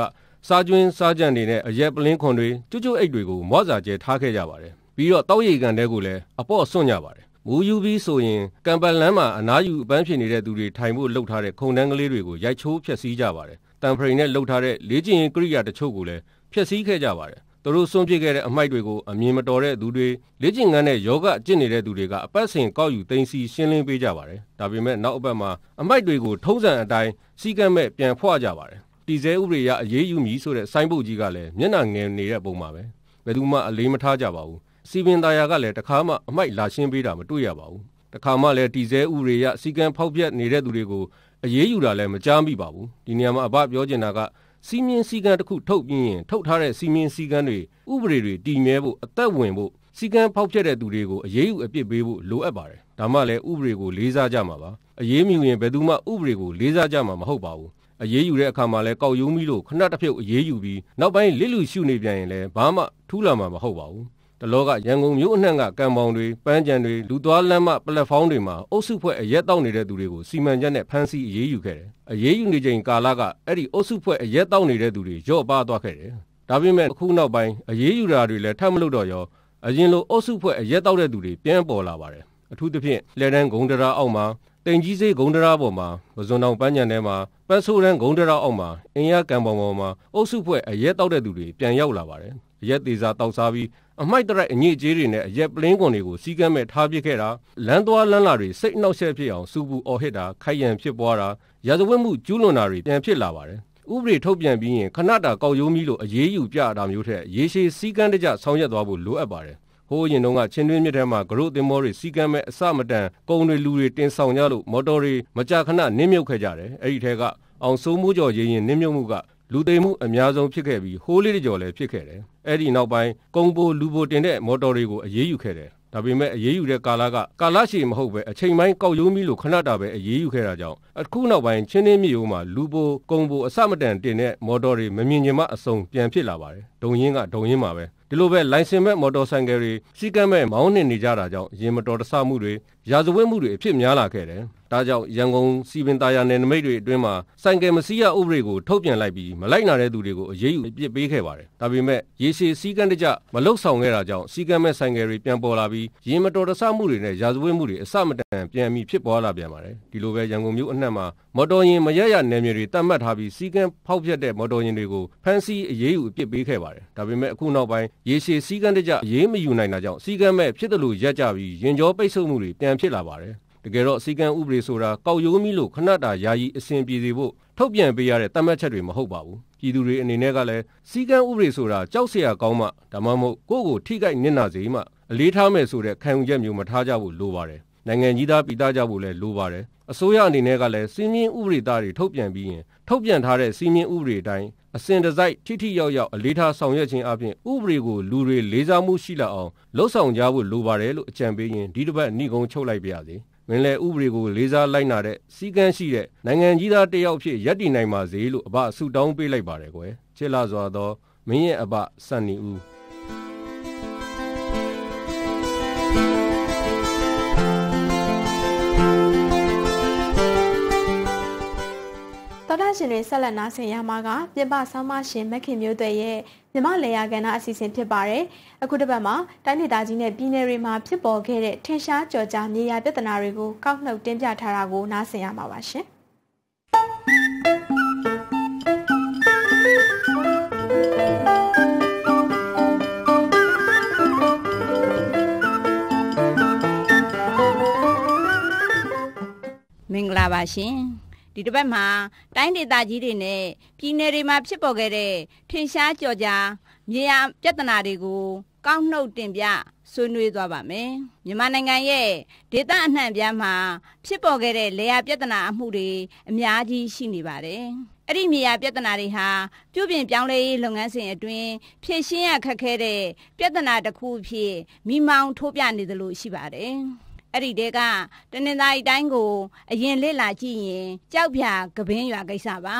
စားကျွင်းစားကြံတွေနဲ့အရက်ပလင်းခွန်တွေကျွတ်ကျွတ်အိတ်တွေကိုမွားစာကျဲထားခဲ့ကြပါတယ်။ပြီးတော့တောက်ရည်ကန်တဲကိုလည်းအပေါ့ဆွန့်ကြပါတယ်မူယူပြီးဆိုရင်ကံပတ်လန်းမှာအနားယူအပန်းဖြေနေတဲ့သူတွေထိုင်ဖို့လှုပ်ထားတဲ့ခုံတန်းကလေးတွေကိုရိုက်ချိုးဖျက်ဆီးကြပါတယ်။တန်ဖရိန်နဲ့လှုပ်ထားတဲ့လေ့ကျင့်ရေးကိရိယာတချို့ကိုလည်းဖျက်ဆီးခဲ့ကြပါတယ်။သူတို့ဆုံးဖြတ်ခဲ့တဲ့အမိုက်တွေကိုအမြင်မတော်တဲ့သူတွေလေ့ကျင့်ခန်းနဲ့ယောဂအကျင့်နေတဲ့သူတွေကအပတ်စဉ်ကောက်ယူသိမ်းဆီးရှင်းလင်းပေးကြပါတယ်။ဒါပေမဲ့နောက်အပတ်မှာအမိုက်တွေကိုထုံးစံအတိုင်းစီကံမဲ့ပြန်ဖွှကြပါတယ်။တီစဲဥပဒေရအေးအေးယူမည်ဆိုတဲ့ဆိုင်းပုတ်ကြီးကလည်းမျက်နှာငယ်နေတဲ့ပုံပါပဲ။ဘယ်သူမှအလေးမထားကြပါဘူး။စီပင်သားယာကလည်းတခါမှအမိုက်လာရှင်းပေးတာမတွေ့ရပါဘူးတခါမှလည်းတီစဲဥရေရစီကံဖောက်ပြက်နေတဲ့သူတွေကိုအရေးယူတာလည်းမကြားမိပါဘူးဒီနေရာမှာအဘပြောချင်တာကစီမင်းစီကံတစ်ခုထုတ်ပြီးရင်ထုတ်ထားတဲ့စီမင်းစီကံတွေဥပဒေတွေတည်မြဲဖို့အသက်ဝင်ဖို့စီကံဖောက်ပြက်တဲ့သူတွေကိုအရေးယူအပြစ်ပေးဖို့လိုအပ်ပါတယ်ဒါမှလည်းဥပဒေကိုလေးစားကြမှာပါအရေးမိရင်ဘယ်သူမှဥပဒေကိုလေးစားကြမှာမဟုတ်ပါဘူးအရေးယူတဲ့အခါမှာလည်းကောက်ယုံမီလို့ခဏတစ်ဖြုတ်အရေးယူပြီးနောက်ပိုင်းလစ်လူရှုနေပြန်ရင်လည်းဘာမှထူးလာမှာမဟုတ်ပါဘူးတလောကရန်ကုန်မြို့အနှံ့ကကံပေါင်တွေပန်းကြံတွေလူသွားလမ်းမပလက်ဖောင်းတွေမှာအုပ်စုဖွဲ့အရက်တောက်နေတဲ့သူတွေကိုစီမံချက်နဲ့ဖမ်းဆီးအရေးယူခဲ့တယ်။အရေးယူနေချိန်ကာလကအဲ့ဒီအုပ်စုဖွဲ့အရက်တောက်နေတဲ့သူတွေရော့ပါသွားခဲ့တယ်။ဒါပေမဲ့အခုနောက်ပိုင်းအရေးယူတာတွေလည်းထပ်မလုပ်တော့ရောအရင်လိုအုပ်စုဖွဲ့အရက်တောက်တဲ့သူတွေပြန်ပေါ်လာပါတယ်။အထူးသဖြင့်လက်တန်းဂုံတရာအောက်မှာတင်ကြီးစေးဂုံတရာပေါ်မှာမဇွန်တောင်ပန်းညံထဲမှာပန်းဆိုးရန်ဂုံတရာအောက်မှာအင်ရကံပေါ်ပေါ်မှာအုပ်စုဖွဲ့အရက်တောက်တဲ့သူတွေပြန်ရောက်လာပါတယ်။ရက်သေးစာတောက်စားပြီးအမိုက်တရိုက်အညစ်အကြေးတွေနဲ့အရက်ပလင်းကွန်တွေကိုစီးကမ်းမဲ့ထားပစ်ခဲ့တာလမ်းသွားလမ်းလာတွေစိတ်အနှောက်အယှက်ဖြစ်အောင်စူပူအော်ဟစ်တာခိုက်ရန်ဖြစ်ပွားတာရာဇဝတ်မှုကျူးလွန်တာတွေပြန်ဖြစ်လာပါတယ်ဥပဒေထုတ်ပြန်ပြီးရင်ခဏတာကောက်ရိုးမီလို့အရေးယူပြတာမျိုးထက်ရေရှည်စီးကမ်းတကြဆောင်ရွက်သွားဖို့လိုအပ်ပါတယ်။ဟိုးရင်တုန်းကချင်းတွင်းမြစ်ထဲမှာဂရုတင်မောတွေစီးကမ်းမဲ့အစမတန်ကုန်တွေလူတွေတင်ဆောင်ကြလို့မော်တော်တွေမကြာခဏနင်းမြုပ်ခဲ့ကြတယ်။အဲ့ဒီထဲကအောင်စိုးမိုးကျော်ရေရင်နင်းမြုပ်မှုကလူသိမ်းမှုအများဆုံးဖြစ်ခဲ့ပြီးဟိုးလေးတကြော်လည်းဖြစ်ခဲ့တယ်။အဲ့ဒီနောက်ပိုင်းကုန်းပိုလူပိုတင်တဲ့မော်တော်တွေကိုအရေးယူခဲ့တယ်။ဒါပေမဲ့အရေးယူတဲ့ကာလကကာလရှည်မဟုတ်ပဲအချိန်ပိုင်းကောက်ယုံမီလို့ခဏတာပဲအရေးယူခဲ့တာကြောင့်အခုနောက်ပိုင်းချင်းနှင်းမြို့မှာလူပိုကုန်းပိုအစမတန်တင်တဲ့မော်တော်တွေမမြင်ချင်မှအဆုံးပြန်ဖြစ်လာပါတယ်။ဒုံရင်းကဒုံရင်းမှာပဲ။ဒီလိုပဲလိုင်စင်မဲ့မော်တော်ဆိုင်ကယ်တွေစီးကမ်းမဲ့မောင်းနှင်နေကြတာကြောင့်ရင်မတော်တဆမှုတွေရာဇဝတ်မှုတွေအဖြစ်များလာခဲ့တယ်။ဒါကြောင့်ရန်ကုန်စီပင်သားရနယ်နိမိတ်တွေအတွင်းမှာဆိုင်ကယ်မစီးရဥပဒေကိုထုတ်ပြန်လိုက်ပြီးမလိုက်နာတဲ့သူတွေကိုအရေးယူအပြစ်ပေးခဲ့ပါတယ်။ဒါပေမဲ့ရေရှည်စည်းကမ်းတကျမလုဆောင်ခဲ့တာကြောင့်စည်းကမ်းမဲ့ဆိုင်ကယ်တွေပြန်ပေါ်လာပြီးရင်မတော်တဆမှုတွေနဲ့ရာဇဝတ်မှုတွေအစမတန်ပြန်ပြီးဖြစ်ပေါ်လာပြန်ပါတယ်။ဒီလိုပဲရန်ကုန်မြို့အနှံ့မှာမော်တော်ယာဉ်မရရနယ်မြေတွေတတ်မှတ်ထားပြီးစည်းကမ်းဖောက်ဖျက်တဲ့မော်တော်ယာဉ်တွေကိုဖမ်းဆီးအရေးယူအပြစ်ပေးခဲ့ပါတယ်။ဒါပေမဲ့အခုနောက်ပိုင်းရေရှည်စည်းကမ်းတကျအရေးမယူနိုင်တာကြောင့်စည်းကမ်းမဲ့ဖြစ်တယ်လို့ရက်ကြပြီးရင်ကြောပိတ်ဆို့မှုတွေပြန်ဖြစ်လာပါတယ်။တကယ်တော့စီကံဥပဒေဆိုတာကောက်ရိုးမီလို့ခဏတာယာယီအစဉ်ပြေစေဖို့ထုတ်ပြန်ပေးရတဲ့တတ်မှတ်ချက်တွေမဟုတ်ပါဘူးပြည်သူတွေအနေနဲ့ကလည်းစီကံဥပဒေဆိုတာကြောက်စရာကောင်းမှဒါမှမဟုတ်ကိုယ့်ကိုထိခိုက်နစ်နာစေမှအလေးထားမယ်ဆိုတဲ့ခံယူချက်မျိုးမထားကြဖို့လိုပါတယ်နိုင်ငံကြီးသားပြည်သားကြဖို့လည်းလိုပါတယ်အစိုးရအနေနဲ့ကလည်းစီမင်းဥပဒေသားတွေထုတ်ပြန်ပြီးရင်ထုတ်ပြန်ထားတဲ့စီမင်းဥပဒေအတိုင်းအစဉ်တစိုက်ထိထိရောက်ရောက်အလေးထားဆောင်ရွက်ခြင်းအပြင်ဥပဒေကိုလူတွေလေးစားမှုရှိလာအောင်လှုံ့ဆော်ကြဖို့လိုပါတယ်လို့အကြံပေးရင်ဒီတစ်ပတ်နှိကုံချုပ်လိုက်ပါရစေ။မင်းလည်းဥပဒေကိုလေးစားလိုက်နာတဲ့စီကံရှိတဲ့နိုင်ငံကြီးသားတယောက်ဖြစ်ရပ်တည်နိုင်ပါစေလို့အဘဆုတောင်းပေးလိုက်ပါတယ်ကွယ်ချစ်လာစွာသောမင်းရဲ့အဘစန်နီဦးတော်တော်ရှင်တွေဆက်လက်နားဆင်ရမှာကပြင်ပဆောင်းမရှင်မခင်မျိုးတွေရဲ့မြမလေယာကဏ္ဍအစီအစဉ်ဖြစ်ပါတယ်။အခုတစ်ပတ်မှာတိုင်းဒေသကြီးနဲ့ပြည်နယ်တွေမှာဖြစ်ပေါ်ခဲ့တဲ့ထင်ရှားကြော်ကြားမြေယာပြဿနာတွေကိုကောက်နှုတ်တင်ပြထားတာကိုနားဆင်ရမှာပါရှင်။မင်္ဂလာပါရှင်။ဒီတစ်ပတ်မှာ တိုင်းဒေသကြီးတွေနဲ့ပြည်နယ်တွေမှာ ဖြစ်ပေါ်ခဲ့တဲ့ထင်ရှားကြော်ကြားမြေယာပြဿနာတွေကို ကောက်နှုတ်တင်ပြဆွေးနွေးသွားပါမယ်။မြန်မာနိုင်ငံရဲ့ဒေသအနှံ့အပြားမှာ ဖြစ်ပေါ်ခဲ့တဲ့လေယာပြဿနာအမှုတွေအများကြီးရှိနေပါတယ်။အဲ့ဒီမြေယာပြဿနာတွေဟာပြုပြင်ပြောင်းလဲရေးလုပ်ငန်းစဉ်အတွင်းဖြည့်ရှင်းရခက်ခဲတဲ့ပြဿနာတစ်ခုအဖြစ်မိမောင်းထိုးပြနေသလို ရှိပါတယ်။အဲ့ဒီတဲကတနင်္သာရီတိုင်းကို အရင်လေ့လာကြည့်ရင်ကြောက်ဖြာကပင်းရွာကိစ္စပါ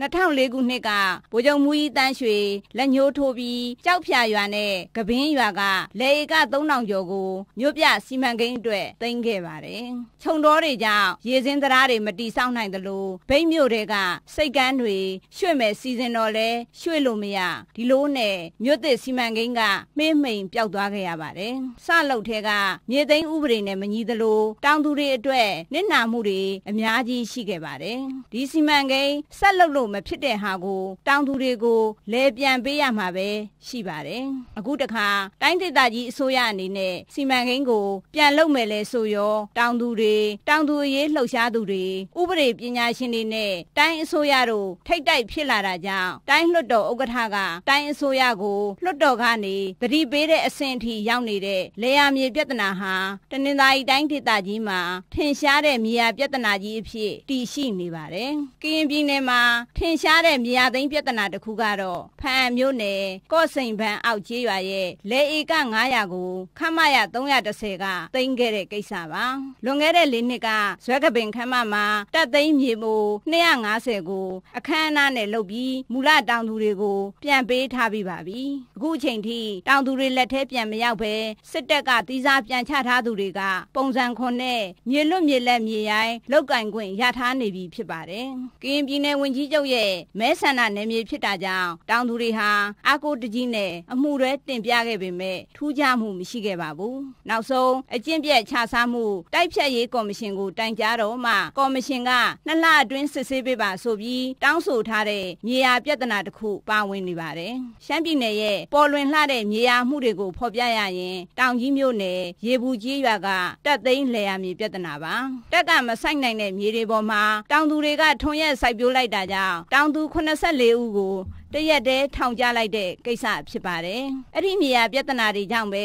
2004ခုနှစ်ကဗိုလ်ချုပ်မူကြီးတန်းရွှေလက်ညှိုးထိုးပြီးကြောက်ဖြာရွာနဲ့ကပင်းရွာကလေဧက3000ကျော်ကိုမြို့ပြစီမံကိန်းအတွက်သိမ်းခဲ့ပါတယ်။ခြုံတော်တွေကြောင့်ရေစင်းတရားတွေမတီဆောက်နိုင်သလိုဗိတ်မြို့တွေကစိတ်ကန်းတွေရွှေ့မဲ့စီစဉ်တော်လဲရွှေ့လို့မရဒီလိုနဲ့မြို့သစ်စီမံကိန်းကမှေးမှိန်ပျောက်သွားခဲ့ရပါတယ်။စလုတ်ထဲကမြေသိမ်းဥပဒေနဲ့မညီသလိုတောင်သူတွေအတွက်နစ်နာမှုတွေအများကြီးရှိခဲ့ပါတယ်။ဒီစီမံကိန်းဆက်လုတ်လို့လို့မဖြစ်တဲ့ဟာကိုတောင်သူတွေကိုလဲပြန်ပေးရမှာပဲရှိပါတယ်။အခုတခါတိုင်းဒေသကြီးအစိုးရအနေနဲ့စီမံကိန်းကို ပြန်လုပ်မယ်လဲဆိုရောတောင်သူတွေတောင်သူအရေးလှုပ်ရှားသူတွေဥပဒေပညာရှင်တွေနဲ့တိုင်းအစိုးရတို့ထိတ်တိုက်ဖြစ်လာတာကြောင့်တိုင်းလွှတ်တော်ဥက္ကဋ္ဌကတိုင်းအစိုးရကိုလွှတ်တော်ကနေပတိပေးတဲ့အဆင့်အထိရောက်နေတဲ့လေယာမြေပြဿနာဟာတနင်္သာရီတိုင်းဒေသကြီးမှာထင်ရှားတဲ့မြေယာပြဿနာကြီးအဖြစ်တည်ရှိနေပါတယ်။ကရင်ပြည်နယ်မှာထင်ရှားတဲ့မြေယာသိမ်းပြဿနာတစ်ခုကတော့ဖန်မျိုးနယ်ကော့စိန်ဘန်အောက်ကျေးရွာရဲ့လေဧက900ကို ခမရ330ကသိမ်းခဲ့တဲ့ကိစ္စပါလွန်ခဲ့တဲ့၄နှစ်ကဇွဲကပင်ခမမှာတပ်သိမ်းမြေမို250ကိုအခမ်းအနားနဲ့လုပ်ပြီးမူလတောင်သူတွေကိုပြန်ပေးထားပြီးပါပြီအခုချိန်ထိတောင်သူတွေလက်ထဲပြန်မရောက်ပဲစစ်တပ်ကတီးစားပြန်ချထားသူတွေကပုံစံခွန်နဲ့မြေလွတ်မြေလက်မြေရိုင်းလောက်ကင်ခွင့်ရထားနေပြီဖြစ်ပါတယ်ကရင်ပြည်နယ်ဝန်ကြီးချုပ်ချုပ်ရဲ့မဲဆန္ဒနယ်မြေဖြစ်တာကြောင့်တောင်သူတွေဟာအာကိုတကြီးနဲ့အမှုရဲတင်ပြခဲ့ပေမဲ့ထူးခြားမှုမရှိခဲ့ပါဘူး။နောက်ဆုံးအကျင့်ပြက်ခြစားမှုတိုက်ဖြတ်ရေးကော်မရှင်ကိုတိုင်ကြားတော့မှကော်မရှင်ကနှစ်လအတွင်းစစ်ဆေးပေးပါဆိုပြီးတောင်းဆိုထားတဲ့မြေယာပြဿနာတစ်ခုပါဝင်နေပါတယ်။ရှမ်းပြည်နယ်ရဲ့ပေါ်လွင်လှတဲ့မြေယာမှုတွေကိုဖော်ပြရရင်တောင်ကြီးမြို့နယ်ရေဘူးကြီးရွာကတက်သိန်းလယ်ယာမြေပြဿနာပါ။တက်ကမဆိုင်နိုင်တဲ့မြေတွေပေါ်မှာတောင်သူတွေကထွန်ရက်စိုက်ပျိုးလိုက်တာကြောင့်ကြောင့်တောင်သူ84ဦးကိုတရက်တည်းထောင်ကျလိုက်တဲ့ကိစ္စဖြစ်ပါတယ်။အဲ့ဒီမြေယာပြဿနာတွေကြောင့်ပဲ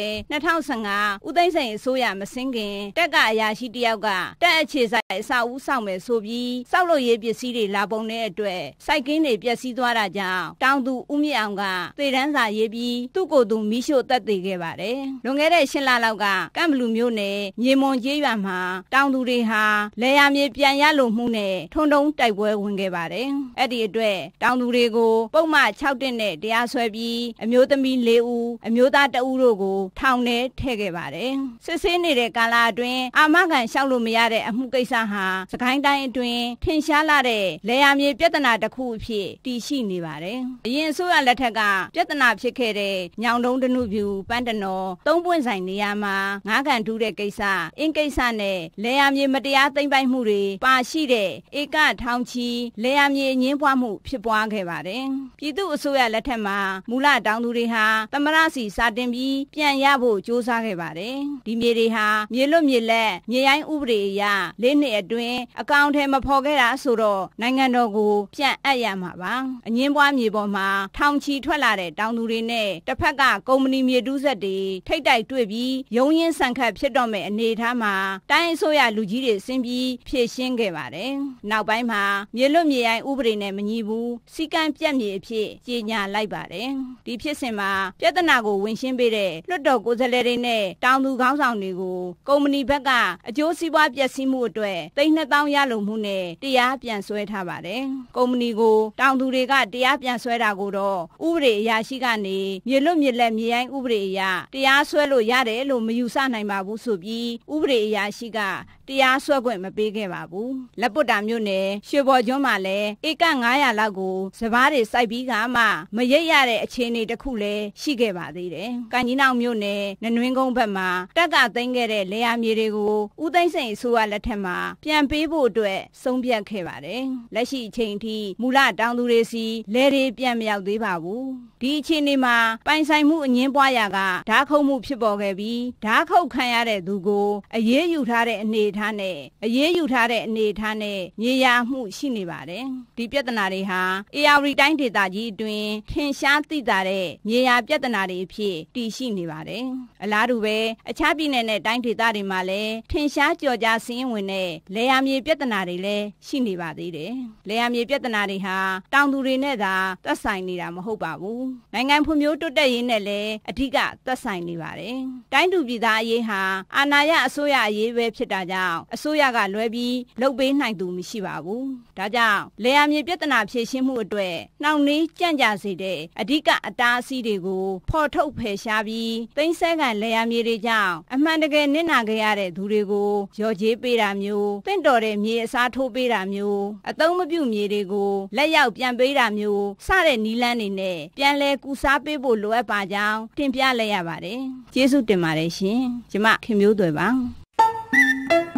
2015ဦးသိန်းစိန်အစိုးရမစင်းခင်တက်ကအရာရှိတယောက်ကတက်အခြေဆိုင်အဆောက်အဦးဆောင်မယ်ဆိုပြီးစောက်လို့ရေးပစ္စည်းတွေလာပုံတဲ့အတွက်စိုက်ကင်းတွေပျက်စီးသွားတာကြောင့်တောင်သူဦးမြအောင်ကသေတန်းစာရေးပြီးသူ့ကိုယ်သူမိရှို့တက်သေးခဲ့ပါတယ်။လွန်ခဲ့တဲ့ရှင်းလလောက်ကကန့်ဘလူမျိုးနယ်မြေမွန်ကြီးရွာမှာတောင်သူတွေဟာလေယာမြေပြန်ရလို့မှုနဲ့ထုံထုံတိုက်ပွဲဝင်ခဲ့ပါတယ်။အဲ့ဒီအတွက်တောင်သူတွေကိုပုံမှ6တင်နဲ့တရားစွဲပြီးအမျိုးသမီး၄ဦးအမျိုးသား၁ဦးတို့ကိုထောင်ထဲထည့်ခဲ့ပါတယ်။စစ်ဆေးနေတဲ့ကာလအတွင်းအာမခံလျှောက်လို့မရတဲ့အမှုကိစ္စဟာစကိုင်းတိုင်းအတွင်းထင်ရှားလာတဲ့လေယာမြေပြဿနာတစ်ခုအဖြစ်တည်ရှိနေပါတယ်။အရင်အစိုးရလက်ထက်ကပြဿနာဖြစ်ခဲ့တဲ့ညောင်တုံးတနုပြူပန်းတနော်သုံးပွင့်ဆိုင်နေရာမှာငါးကန်ထူးတဲ့ကိစ္စအင်းကိစ္စနဲ့လေယာမြေမတရားသိမ်းပိုက်မှုတွေပါရှိတဲ့ဧကထောင်ချီလေယာမြေအငင်းပွားမှု ဖြစ်ပွားခဲ့ပါတယ်။ပြည်သူအစိုးရလက်ထက်မှာမူလတောင်သူတွေဟာသမရစီစာတင်ပြီးပြန်ရဖို့ကြိုးစားခဲ့ပါတယ်။ဒီမြေတွေဟာမြေလွတ်မြေလက်မြေရိုင်းဥပဒေအရလေးနှစ်အတွင်းအကောင့်ထဲမဖော်ခဲ့တာဆိုတော့နိုင်ငံတော်ကိုပြန်အပ်ရမှာပါ။အငင်းပွားမြေပေါ်မှာထောင်ချီထွက်လာတဲ့တောင်သူတွေနဲ့တစ်ဖက်ကကုမ္ပဏီမြေတူးဆက်တွေထိတ်တိုက်တွေ့ပြီးရုံရင်းဆန်ခတ်ဖြစ်တော့မဲ့အနေအထားမှာတိုင်းအစိုးရလူကြီးတွေဆင်းပြီးဖြည့်ရှင်းခဲ့ပါတယ်။နောက်ပိုင်းမှာမြေလွတ်မြေရိုင်းဥပဒေနဲ့မညီဘူးစီကံပြက်မြေအဖြစ်ဖြစ်ကြေညာလိုက်ပါတယ်။ဒီဖြစ်စဉ်မှာပြဿနာကိုဝင်ရှင်းပေးတဲ့လွှတ်တော်ကိုယ်စားလှယ်တွေနဲ့တောင်သူခေါင်းဆောင်တွေကိုကုမ္ပဏီဘက်ကအကျိုးစီးပွားပျက်စီးမှုအတွက်သိန်း2000ရလုံမှုနဲ့တရားပြန်ဆွဲထားပါတယ်။ကုမ္ပဏီကိုတောင်သူတွေကတရားပြန်ဆွဲတာကိုတော့ဥပဒေအရာရှိကနေမြေလွတ်မြေလက်မြေရိုင်းဥပဒေအရတရားဆွဲလို့ရတယ်လို့မယူဆနိုင်ပါဘူးဆိုပြီးဥပဒေအရာရှိကတရားဆွဲခွင့်မပေးခဲ့ပါဘူး။လက်ပွတ်တာမြို့နယ်ရွှေဘော်ကျွန်းမှာလည်းဧက900လောက်ကိုစပားတွေစိုက်ပြီးကမှမရိပ်ရတဲ့အခြေအနေတစ်ခုလည်းရှိခဲ့ပါသေးတယ်။ကန်ကြီးနောင်မြို့နယ်နနွင်းကုန်းဘက်မှာတက်ကသိမ်းခဲ့တဲ့လေယာမြေတွေကိုဦးသိန်းစိန်အစိုးရလက်ထက်မှာပြန်ပေးဖို့အတွက် ဆုံးဖြတ်ခဲ့ပါတယ်။လက်ရှိအချိန်ထိမူလတောင်သူတွေစီလယ်တွေပြန်မရောက်သေးပါဘူး။ဒီအခြေအနေမှာပိုင်ဆိုင်မှုအငင်းပွားရာကဓားခုတ်မှုဖြစ်ပေါ်ခဲ့ပြီးဓားခုတ်ခံရတဲ့သူကိုအရေးယူထားတဲ့အနေအထားနဲ့အရေးယူထားတဲ့အနေအထားနဲ့မြေယာမှုရှိနေပါတယ်။ဒီပြဿနာတွေဟာ AR တိုင်းဒေသကြီးကြီးအတွင်းထင်ရှားသိသာတဲ့မြေယာပြဿနာတွေအဖြစ်တည်ရှိနေပါတယ်။အလားတူပဲအခြားပြည်နယ်နဲ့တိုင်းဒေသတွေမှာလည်းထင်ရှားကျော်ကြားစင်းဝင်တဲ့လေယာမြေပြဿနာတွေလည်းရှိနေပါသေးတယ်။လေယာမြေပြဿနာတွေဟာတောင်သူတွေနဲ့သာသက်ဆိုင်နေတာမဟုတ်ပါဘူး။နိုင်ငံဖွံ့ဖြိုးတိုးတက်ရေးနဲ့လည်းအဓိကသက်ဆိုင်နေပါတယ်။တိုင်းသူပြည်သားအရေးဟာအာဏာရအစိုးရအရေးပဲဖြစ်တာကြောင့်အစိုးရကလွဲပြီးလုပ်ပေးနိုင်သူမရှိပါဘူး။ဒါကြောင့်လေယာမြေပြဿနာဖြေရှင်းမှုအတွက်နှောင့်နှေးရေးကြန့်ကြာစေတဲ့အဓိကအတားအဆီးတွေကို ဖော်ထုတ်ဖယ်ရှားပြီးတိမ့်ဆဲကန်လက်ရမြေတွေကြောင့်အမှန်တကယ်နစ်နာခဲ့ရတဲ့သူတွေကိုရော်ကြေးပေးတာမျိုးတင့်တော်တဲ့မြေအစားထိုးပေးတာမျိုးအသုံးမပြုမြေတွေကိုလက်ရောက်ပြန်ပေးတာမျိုးစတဲ့နီးလန်းတွေနဲ့ပြန်လဲကူစားပေးဖို့လိုအပ်ပါကြောင်းတင်ပြလိုက်ရပါတယ်။ကျေးဇူးတင်ပါတယ်ရှင်။ကျမခင်မျိုးသွယ်ပါ။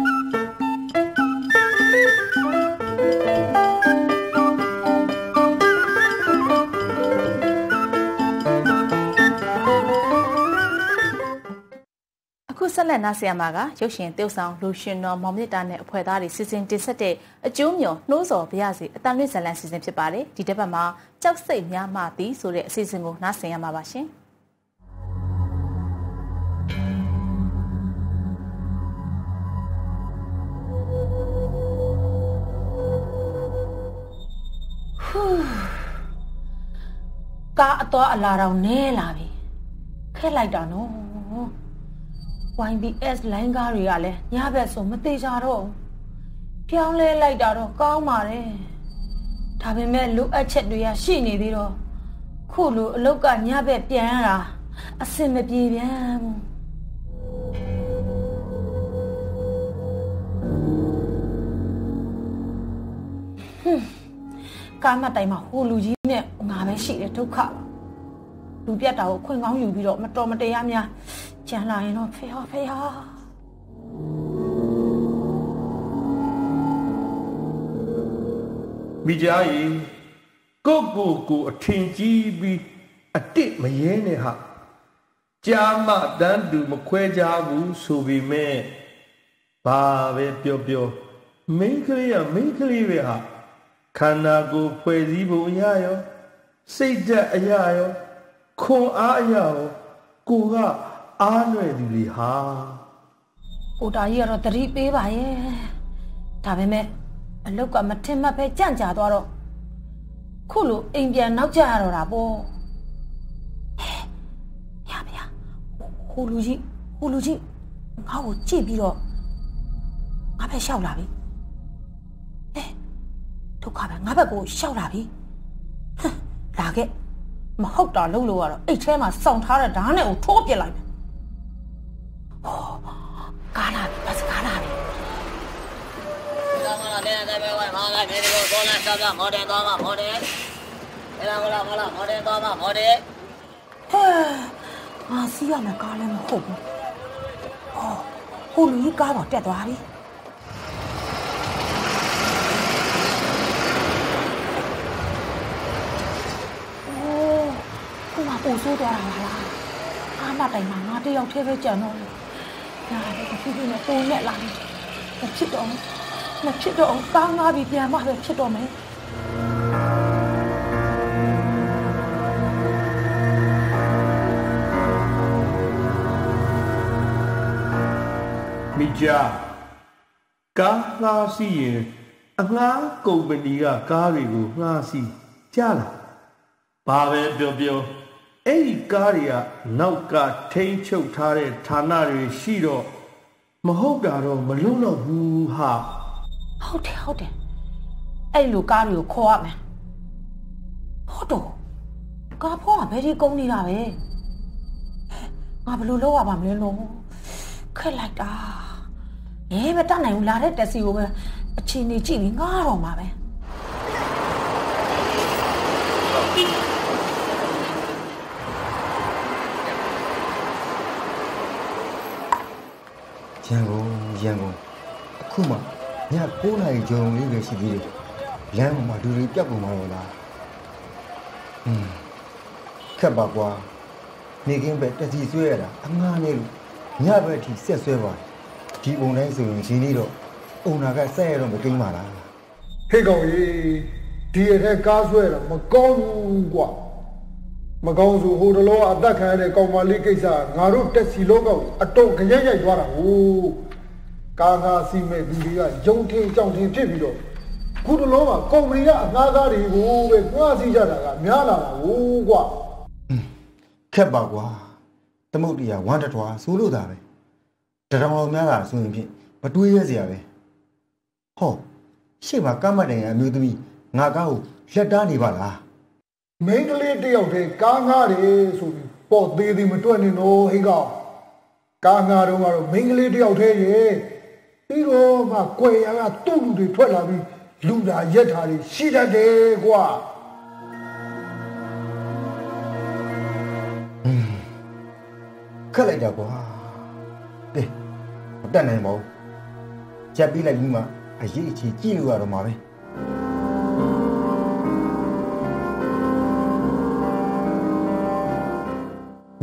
ခုဆက်လက်နားဆင်ရမှာကရုပ်ရှင်သရုပ်ဆောင်လူရှင်တော်မောင်မြင့်တာနဲ့အဖွဲ့သားတွေစီစဉ်တင်ဆက်တဲ့အကျိုးမျိုးနှိုးစော်ပြရစီအတန်လွင့်ဇလန်စီစဉ်ဖြစ်ပါတယ်ဒီတစ်ပတ်မှာကြောက်စိတ်များမှသည်ဆိုတဲ့အစီအစဉ်ကိုနားဆင်ရမှာပါရှင်ကားအတော်အလာတော်နဲလာပြီခဲလိုက်တာနော် YBS လိုင်းကားတွေကလည်းညဘက်ဆိုမသေးကြတော့ဘူးပြောင်းလဲလိုက်တာတော့ကောင်းပါတယ်ဒါပေမဲ့လိုအပ်ချက်တွေကရှိနေသေးတော့ခုလိုအလုတ်ကညဘက်ပြန်ရတာအဆင်မပြေပြန်ဘူးကာမတိုင်မှာဟိုလူကြီးနဲ့ငါပဲရှိတယ်ဒုက္ခပါလူပြတ်တာကိုအခွင့်ကောင်းယူပြီးတော့မတော်မတရားများကြံလာရင်တော့ဖေဟာဖေဟာမိကြရင်ကိုကိုကိုအထင်ကြီးပြီးအတစ်မရဲနဲ့ဟာကြာမတန်းတူမခွဲကြဘူးဆိုပေမဲ့ဘာပဲပြောပြောမိန်းကလေးကမိန်းကလေးပဲဟာခန္ဓာကိုယ်ဖွဲ့စည်းပုံအရာရောစိတ်ဓာတ်အရာရောခွန်အားအရာကိုကိုကအားလွယ်သူလေဟာကိုတာကြီးကတော့တတိပေးပါရဲ့ဒါပေမဲ့အလုတ်ကမထင်မှတ်ပဲကြန့်ကြာသွားတော့ခုလိုအိမ်ပြန်နောက်ကျရတော့တာပေါ့ရပါရဟိုလူကြီးဟိုလူကြီးငါ့ကိုကြည့်ပြီးတော့ငါပဲရှောက်လာပြီအဲဒုက္ခပဲငါဘက်ကိုရှောက်လာပြီလာခဲ့မဟုတ်တာလုပ်လို့ကတော့အိတ်ထဲမှာစောင့်ထားတဲ့ဓာတ်နဲ့ကိုထိုးပစ်လိုက်တယ်ဟောကားလာပြီပတ်စကားလာပြီဒါမှလာတဲ့တိုင်းပဲဝိုင်းမှာလာနေတယ်ကိုလာတော့ကမော်ဒယ်သွားမှာမော်ဒယ်အဲ့ဒါမလားမလားမော်ဒယ်သွားမှာမော်ဒယ်ဟဲငါစီးရမယ်ကားလည်းမဟုတ်ဘူးဟောဟိုလူကြီးကားပေါ်တက်သွားပြီဆိုးသွားတာလား။အားမတိုင်မှာငါတယောက်တည်းပဲကြံတော့တယ်။ဒါလည်းတစ်ခုခုနဲ့ပုံနဲ့လာတယ်။မဖြစ်တော့ဘူး။မဖြစ်တော့ဘူး။ကောင်းကားပြီးပြန်မှပဲဖြစ်တော့မယ်။မိကြကားငှားစီးရင်အငှားကုမ္ပဏီကကားတွေကိုငှားစီးကြလာဘာပဲပြောပြောအဲ့ဒီကားတွေကနောက်ကထိန်းချုပ်ထားတဲ့ဌာနတွေရှိတော့မဟုတ်တာတော့မလုံတော့ဘူးဟာဟုတ်တယ်ဟုတ်တယ်အဲ့လိုကားတွေကိုခေါ်ရမယ်ဟုတ်တော့ကားဖောကဘယ်ဒီကုန်းနေတာပဲငါဘယ်လိုလုပ်ရပါမလဲလို့ခက်လိုက်တာရဲမတတ်နိုင်ဘူးလာတဲ့တက်စီကိုပဲအချိန်နေကြည့်ပြီးငားတော့မှာပဲရန်ကုန်ရန်ကုန်အခုမှည9နာရီကျော်လေးပဲရှိသေးတယ်လမ်းပေါ်မှာလူတွေပြတ်ကုန်ပါတော့လားဟင်းခက်ပါကွာနေကင်းပဲတက်စီဆွဲရတာအငားနေလို့ညဘက်ထိဆက်ဆွဲပါဒီပုံတိုင်းဆိုရင်ဒီနေ့တော့အုံနာကဆက်ရတော့မကိန်းပါလားဟေ့ကောင်ကြီးဒီရက်ကားဆွဲတော့မကောင်းဘူးကွာမကောင်းဆိုဟိုတလောအသက်ခံရတဲ့ကောင်မလေးကိစ္စငါတို့တက်စီလောကအတုံကြရိုက်ရိုက်သွားတာဟိုကာကာစီမဲ့လူတွေကယုံထင်ကြောင်ထင်ဖြစ်ပြီးတော့ခုတလောမှာကုမ္ပဏီကအငှားကားတွေကိုပဲကြွားစီကြတာကများလာတာဟိုကွာခက်ပါကွာသမုတ်တရားဝမ်းတထွားဆိုလို့သာပဲတရောင်အောင်များလာဆိုရင်ဖြင့်မတွေးရစရာပဲဟောရှေ့မှာကမ္မတိုင်ရဲ့အမျိုးသမီးငါကားကိုလက်တားနေပါလားမိန်းကလေးတယောက်တည်းကားငားတယ်ဆိုပြီးပေါ်သေးသေးမတွက်နေတော့ဟိကောင်ကားငားတော့ကတော့မိန်းကလေးတယောက်တည်းရဲ့ပြီးတော့မှကွယ်ရကသူ့လူတွေထွက်လာပြီးလူသာရက်တာတွေရှိတတ်တယ်ကွာခက်လိုက်တာကွာကဲမတက်နိုင်ပါဘူးချက်ပြီးလိုက်ပြီးမှအရေးအချေကြည့်လို့ရတော့မှာပဲ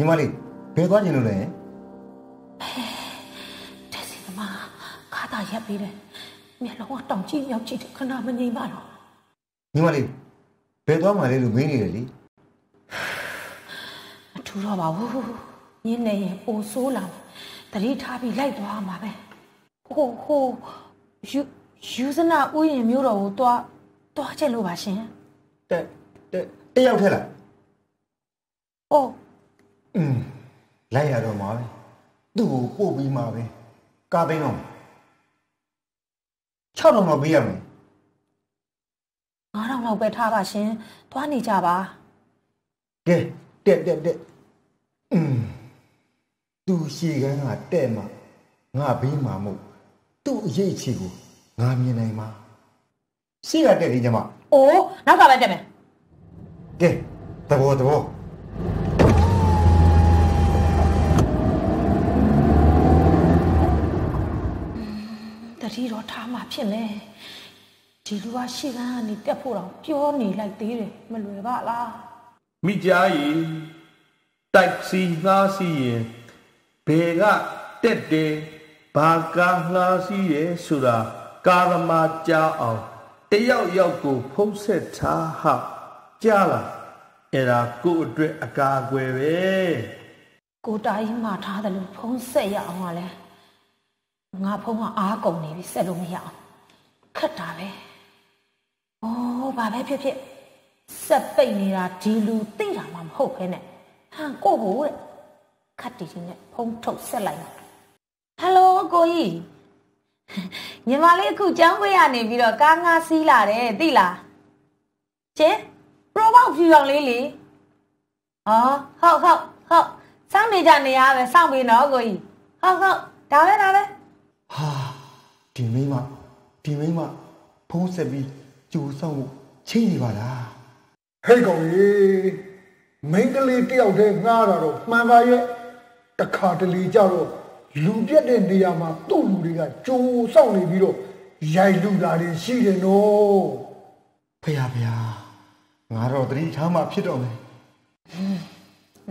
ညီမလေးဘယ်သွားကျင်လို့လဲတက်စီသမားခါတာရက်ပြီးတယ်မျက်လုံးကတောင်ကြည့်မြောက်ကြည့်တယ်ခဏမငြိမ်ပါတော့ညီမလေးဘယ်သွားမှလဲလို့မင်းနေတယ်လေအထူတော့ပါဘူးညနေရင်ပိုဆိုးလာတတိထားပြီးလိုက်သွားမှာပဲဟိုဟိုယူယူစနာဥယျာဉ်မျိုးတော်ကိုသွားသွားချက်လို့ပါရှင်တက်တက်တယောက်ထဲလားအော်อืมလိုက်ရတော့မှာပဲသူ့ကိုပို့ပြီးမှာပဲကားသိမ်းတော့6000တော့ပေးရမယ်9000လောက်ပဲထားပါရှင်သွားနေကြပါကဲတက်တက်တက်อืมသူရှေ့ကန်းကတဲ့မှာငါဘေးမှာမဟုတ်သူ့အရေးအခြေကိုငါမြင်နိုင်မှာရှေ့ကတက်တယ်ညီမအိုးနောက်ကပဲတက်မယ်ကဲတဘောတဘောကြီးတော့ထားမှဖြစ်မယ်ဒီလူကရှေ့ကန်းကနေတက်ဖို့တော့ပြောနေလိုက်သေးတယ်မလွယ်ပါလားမိကြားရင်တိုက်စီသားစီရင်ဘယ်ကတက်တယ်ဘာကားလှားစီရဲဆိုတာကာရမာကြားအောင်တယောက်ယောက်ကိုဖုံးဆက်ထားဟကြားလာအဲ့ဒါကို့အတွက်အကာအကွယ်ပဲကိုတားကြီးမှာထားတယ်လို့ဖုံးဆက်ရအောင်ကလည်းငါဖုံးကအားကုန်နေပြီဆက်လို့မရအောင်ခက်တာပဲ။အော်ဘာပဲဖြစ်ဖြစ်ဆက်ပိတ်နေတာဒီလူသိတာမှမဟုတ်ခဲနဲ့။ဟမ်ကိုကိုတဲ့ခက်တီကြီးနဲ့ဖုံးထုတ်ဆက်လိုက်တာ။ဟယ်လိုကိုကြီးညီမလေးအခုကျောင်းဝေးရနေပြီးတော့ကားငါးစီးလာတယ်သိလား။ကျဲပရိုဘောက်ဖြူရောင်လေးလေ။အော်ဟုတ်ဟုတ်ဟုတ်စောင့်နေကြနေရပဲစောင့်ပြီးနော်ကိုကြီး။ဟုတ်ဟုတ်ဒါပဲဒါပဲ။ဟာဒီမိမဒီမိမဖုံးဆက်ပြီးကြိုးဆောင်မှုချိန်နေပါလားဟဲ့ကောင်ကြီးမိန်းကလေးတယောက်တည်းငှားတာတော့မှန်ပါရဲ့တခါတလေကြတော့လူပြက်တဲ့နေရာမှာသူ့လူတွေကကြိုးဆောင်နေပြီးတော့ရိုက်လူတာတွေရှိတယ်နော်ဖယားဖယားငါတော့တတိထားမှဖြစ်တော့မယ်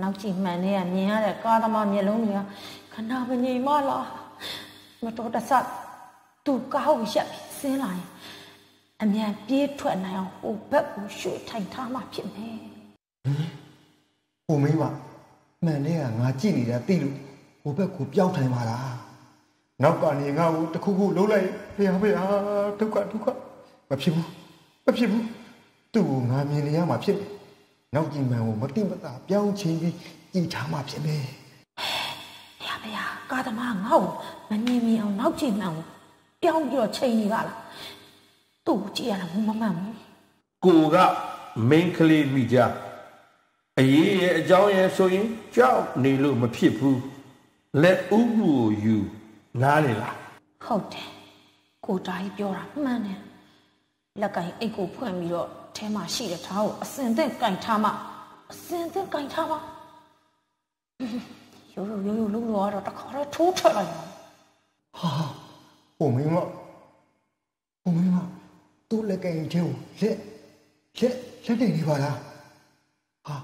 နောက်ကြည့်မှန်နေရမြင်ရတဲ့ကားသမားမျက်လုံးတွေကခဏမငြိမ်မလားမတော်တဆသူ့ကားကိုရက်ပြီးဆင်းလာရင်အမြန်ပြေးထွက်နိုင်အောင်ဟိုဘက်ကိုရွှေ့ထိုင်ထားမှဖြစ်မယ်ဟိုမိမမှန်တဲ့ကငါကြည့်နေတာသိလို့ဟိုဘက်ကိုပြောင်းထိုင်ပါလားနောက်ကနေငါ့ကိုတခုခုလှုပ်လိုက်ဖေဟာဖေဟာဒုက္ခဒုက္ခမဖြစ်ဘူးမဖြစ်ဘူးသူ့ကိုငါမြင်နေရမှာဖြစ်တယ်နောက်ကြည့်မှန်ကိုမတိမတာပြောင်းချင်းပြီးကြည်ထားမှဖြစ်မယ်ဖေဟာဖေဟာကာသမားငါ့ကိုမမြင်မြင်အောင်နောက်ကြည့်မှန်ဘူးပြောင်းပြီးတော့ချိန်နေပါလားသူ့ကိုကြည့်ရတာမမှန်ဘူးကိုက main ကလေးမိကြအရေးရဲ့အကြောင်းရဲ့ဆိုရင်ကြောက်နေလို့မဖြစ်ဘူးလက်ဥမှုယူနားလေလားဟုတ်တယ်ကိုတားကြီးပြောတာမှန်တယ်လက်ကင်အိတ်ကိုဖွင့်ပြီးတော့ထဲမှာရှိတဲ့ဓာတ်ကိုအစင်သက်ကင်ထားမှအစင်သက်ကင်ထားမှရိုးရိုးရိုးရိုးလုံးလို့တော့တခါတော့ထိုးထွက်လိုက်တယ်ဟာဟိုမင်းမဟိုမင်းမသူ့လက်ကင်ထဲကိုလက်လက်လက်တင်နေပါလားဟာ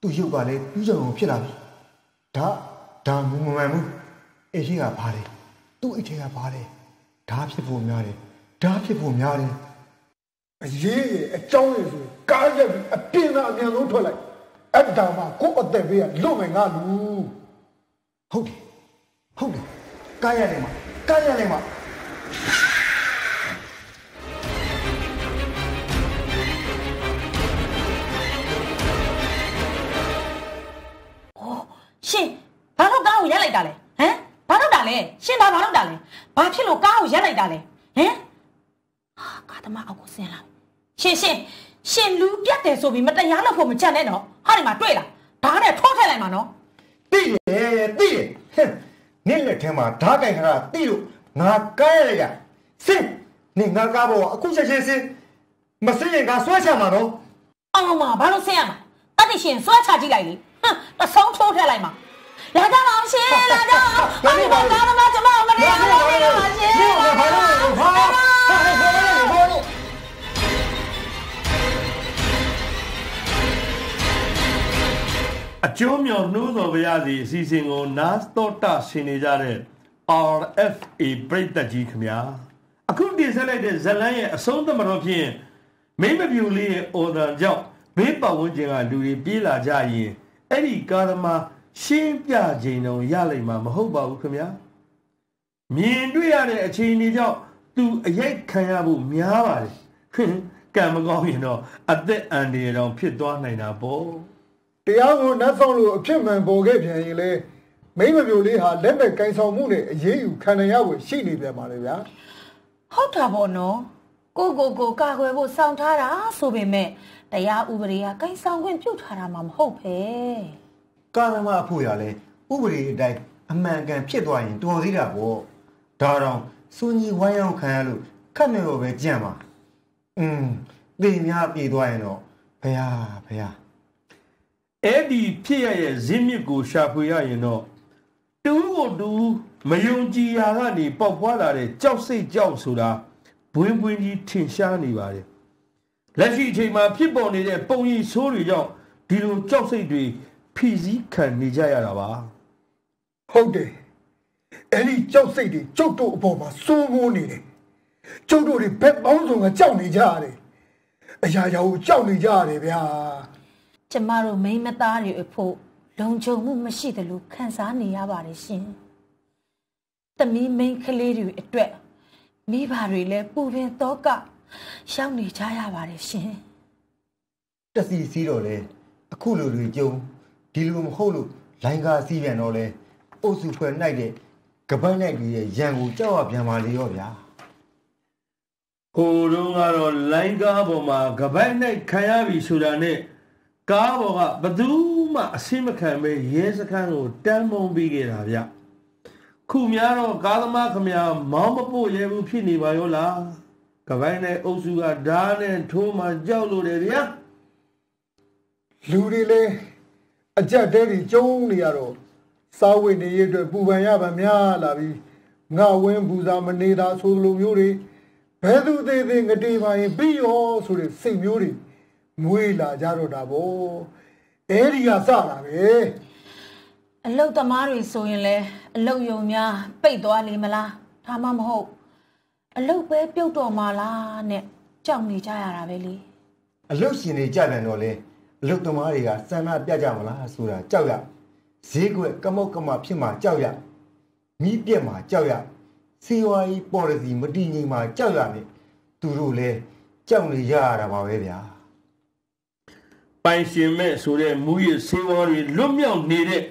သူ့ရုပ်ကလည်းပြူးကြုံဖြစ်လာပြီဒါဒါမမှန်ဘူးအဲ့ဒီကဘာလဲသူ့အိတ်ထဲကဘာလဲဒါဖြစ်ဖို့များတယ်ဒါဖြစ်ဖို့များတယ်အရေးရဲ့အကြောင်းရဲ့ဆိုကားရက်ပြီးအပြင်းသားအမြန်ဆုံးထွက်လိုက်အဲ့ဒါမှကို့အသက်ဘေးကလွတ်မယ်ငါလူဟုတ်တယ်ဟုတ်တယ်ကားရနေမှာကားရနေမှာရှင်ဘာလို့ကားကိုရက်လိုက်တာလဲဟမ်ဘာလို့တာလဲရှင်ဘာဘာလို့တာလဲဘာဖြစ်လို့ကားကိုရက်လိုက်တာလဲဟမ်ဟာကားသမားအောက်ကိုဆင်းလာရှင်ရှင်ရှင်လူပြတ်တယ်ဆိုပြီးမတရားလို့ဖို့မချက်နဲ့နော်ဟာဒီမှာတွေ့လားဒါနဲ့ထောက်ထည့်လိုက်မှာနော်တိတယ်တိတယ်နေ့လက်ထဲမှာဓာတ်ကင်ခါတိလို့ငါကဲရရစင်နေငါကားပေါ်အခုချက်ချင်းစင်မစင်ရင်ငါဆွဲချမှာနော်အောင်မှာဘာလို့ဆင်းရမှာတတ်သိရှင်ဆွဲချကြည့်လိုက်လေဟမ်တဆုံးထိုးထက်လိုက်မှာလာကြပါအောင်ရှင်လာကြအောင်ဘာလို့ကားသမားကျမအောင်မနေရဘူးလာပါရှင်ဘာလို့ဘာကျိုးမြောင်နှိုးတော်ပါရစေအစီအစဉ်ကိုနားတော်တာဆင်နေကြတဲ့ RFA ပရိသတ်ကြီးခင်ဗျာအခုတင်ဆက်လိုက်တဲ့ဇလန်းရဲ့အဆုံးသမတော်ဖြင့်မိမပြူလေးရဲ့ order ကြောင့်ဘေးပတ်ဝန်းကျင်ကလူတွေပြေးလာကြရင်အဲ့ဒီကာသမာရှင်းပြခြင်းတော့ရလိမ့်မှာမဟုတ်ပါဘူးခင်ဗျာမြင်တွေ့ရတဲ့အခြေအနေကြောင့်သူအရိုက်ခံရဖို့များပါတယ်ကံမကောင်းရင်တော့အသက်အန္တရာယ်တော့ဖြစ်သွားနိုင်တာပေါ့တရားကိုနှက်ဆောင်လို့အဖြစ်မှန်ပေါ်ခဲ့ပြန်ရင်လေမိမမျိုးလေးဟာလက်မဲ့ကင်ဆောင်မှုနဲ့အရေးယူခံရဖို့ရှိနေပြန်ပါလေဗျာဟုတ်တာပေါ့နော်ကိုကိုကိုကာကွယ်ဖို့စောင့်ထားတာဆိုပေမဲ့တရားဥပဒေကကင်ဆောင်ခွင့်ပြုထားတာမှမဟုတ်ပဲကာရမအဖို့ရလဲဥပဒေအတိုင်းအမှန်ကန်ဖြစ်သွားရင်တော်သေးတာပေါ့ဒါတော့စွန်ကြီးဝိုင်းရောက်ခံရလို့ခက်နေတော့ပဲကြံ့ပါอืมတင်များပြေးသွားရင်တော့ဘုရားဘုရားအဲ့ဒီဖြစ်ရရဲ့ဇင်းမြစ်ကိုရှာဖွေရရင်တော့တူကိုတူမယုံကြည်ရာကနေပေါက်ပွားလာတဲ့ကြောက်စိတ်ကြောက်ဆိုတာဘွင်းဘွင်းကြီးထင်ရှားနေပါတယ်လက်ရှိအချိန်မှာဖြစ်ပေါ်နေတဲ့ပုံရိပ်ဆိုးတွေကြောင့်ဒီလိုကြောက်စိတ်တွေဖြီးစည်းခံနေကြရတာပါဟုတ်တယ်အဲ့ဒီကြောက်စိတ်တွေကျုပ်တို့အပေါ်မှာစိုးမိုးနေတယ်ကျုပ်တို့တွေဘက်ပေါင်းစုံကကြောက်နေကြရတယ်အရာရာကိုကြောက်နေကြရတယ်ဗျာကျမတို့မိန်းမသားတွေအဖို့လုံခြုံမှုမရှိတယ်လို့ခံစားနေရပါတယ်ရှင်။သမီးမိန်းကလေးတွေအတွက်မိဘတွေလည်းပူပင်တော့ကရောက်နေကြရပါတယ်ရှင်။တစီစီတော့လေအခုလိုတွေကြုံဒီလိုမဟုတ်လို့လိုင်းကားစီးပြန်တော့လေအုပ်စုဖွဲ့နိုင်တဲ့ကပန်းနိုင်ကြီးရဲ့ရန်ကိုကြောက်ရပြန်ပါလေရောဗျာ။ကိုတို့ကတော့လိုင်းကားပေါ်မှာ ကပိုက်နိုင်ခံရပြီဆိုတာနဲ့ကားပေါ်ကဘသူမှအစိမခံပဲရဲစခန်းကိုတန်းမုံပြီးခဲ့တာဗျခုများတော့ကားသမားခမရမောင်းမပို့ရဲဘူးဖြစ်နေပါရောလားကပိုင်းနဲ့အုပ်စုကဓာတ်နဲ့ထိုးမှကြောက်လို့တယ်ဗျာလူတွေလဲအကြက်တဲတွေကျုံနေရတော့စားဝတ်နေရအတွက်ပူပန်ရပါများလာပြီးငါဝင်းဘူးစားမနေတာဆိုလိုမျိုးတွေဘဲသူသေးသေးငတိပါရင်ပြီးရောဆိုတဲ့စိတ်မျိုးတွေငွေလာကြတော့တာဗောအဲ့ဒီကစတာပဲအလုတ်သမားတွေဆိုရင်လဲအလုတ်ယုံများပိတ်သွားလိမ့်မလားဒါမှမဟုတ်အလုတ်ပဲပြုတ်တော်မှာလားနဲ့ကြောက်နေကြရတာပဲလေအလုတ်ရှင်တွေကြပြန်တော့လဲအလုတ်သမားတွေကစံနာပြကြမလားဆိုတာကြောက်ရဈေးကွက်ကမုတ်ကမဖြစ်မှာကြောက်ရမိပြက်မှာကြောက်ရစီဝါကြီးပေါ်ရစီမတည်ငြိမ်မှာကြောက်ရနေသူတို့လဲကြောက်နေရတာပါပဲဗျာပိုင်ရှင်မဲ့ဆိုတဲ့မူရစေဝါတွေလွတ်မြောက်နေတဲ့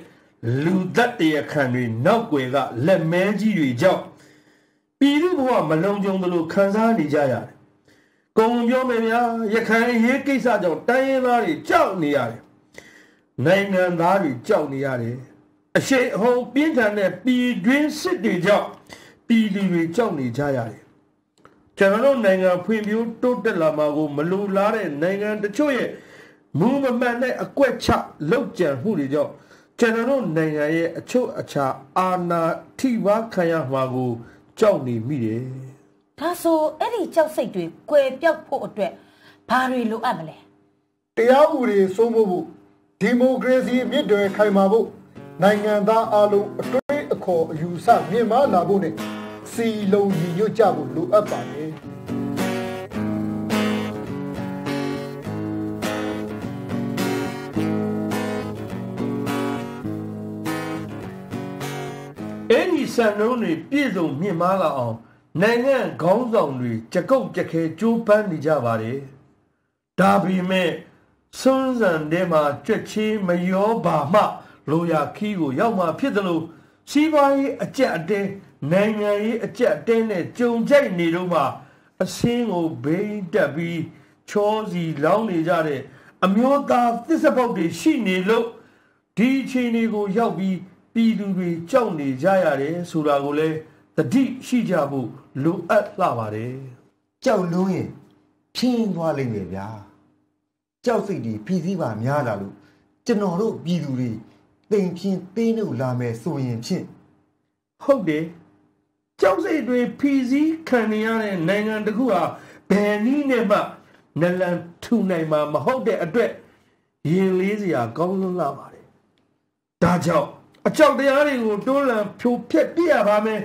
လူသက်တရခံတွေနောက်ွယ်ကလက်မဲကြီးတွေကြောင့်ပြည်သူဘဝမလုံခြုံသလိုခံစားနေကြရတယ်။ကုံပြောမယ်ဗျာရခိုင်ရေးကိစ္စကြောင့်တိုင်းရင်းသားတွေကြောက်နေရတယ်။နိုင်ငံသားတွေကြောက်နေရတယ်။အရှိန်အဟုန်ပြင်းထန်တဲ့ပြည်တွင်းစစ်တွေကြောင့်ပြည်သူတွေကြောက်နေကြရတယ်။ကျွန်တော်တို့နိုင်ငံဖွံ့ဖြိုးတိုးတက်လာမှာကိုမလိုလားတဲ့နိုင်ငံတချို့ရဲ့မူမမှန်တဲ့အကွက်ချလောက်ကြံမှုတွေကြောင့်ကျွန်တော်တို့နိုင်ငံရဲ့အချုပ်အခြာအာဏာထိပါခံရမှာကိုကြောက်နေမိတယ်။ဒါဆိုအဲ့ဒီကြောက်စိတ်တွေကွယ်ပြောက်ဖို့အတွက်ဘာတွေလိုအပ်မလဲ။တရားဥပဒေစိုးမိုးဖို့ဒီမိုကရေစီမြစ်တွေခိုင်မာဖို့နိုင်ငံသားအလုံးအတွေ့အခေါ်အယူဆမြင့်မားလာဖို့နဲ့စီလုံးညီညွတ်ကြဖို့လိုအပ်ပါတယ်။စံနှုန်းတွေပြည့်စုံမြင့်မားလာအောင်နိုင်ငံခေါင်းဆောင်တွေကြကုတ်ကြခဲကြိုးပမ်းနေကြပါတယ်။ဒါပေမဲ့စွန်းစံထဲမှာကြွက်ချေးမရောပါမှလိုရာ ခီးကိုရောက်မှဖြစ်တယ်လို့စီးပွားရေးအကြက်အတင်းနိုင်ငံရေးအကြက်အတင်းနဲ့ကြုံကြိုက်နေတော့မှအစင်းကိုဘိန်းတက်ပြီးချောစီလောင်းနေကြတဲ့အမျိုးသားသစ္စာပေါက်တွေရှိနေလို့ဒီအခြေအနေကိုရောက်ပြီးပြည်သူတွေကြောက်နေကြရတယ်ဆိုတာကိုလည်းတတိရှိကြဖို့လိုအပ်လာပါတယ်ကြောက်လို့ရင်ဖြင်းသွားလိမ့်မယ်ဗျာကြောက်စိတ်တွေဖြီးစည်းပါများလာလို့ကျွန်တော်တို့ပြည်သူတွေတိမ်ဖြင်းသေးနှုတ်လာမယ်ဆိုရင် ဖြင့်ဟုတ်တယ်ကြောက်စိတ်တွေဖြီးစည်းခံနေရတဲ့နိုင်ငံတစ်ခုဟာဘယ်နည်းနဲ့မှနလန်ထူနိုင်မှာမဟုတ်တဲ့အတွက်ရင်လေးစရာ ကောင်းလွန်းလာပါတယ်ဒါကြောင့်အကြောက်တရားတွေကိုတွန်းလှန်ဖြိုဖျက်ပြရပါမယ်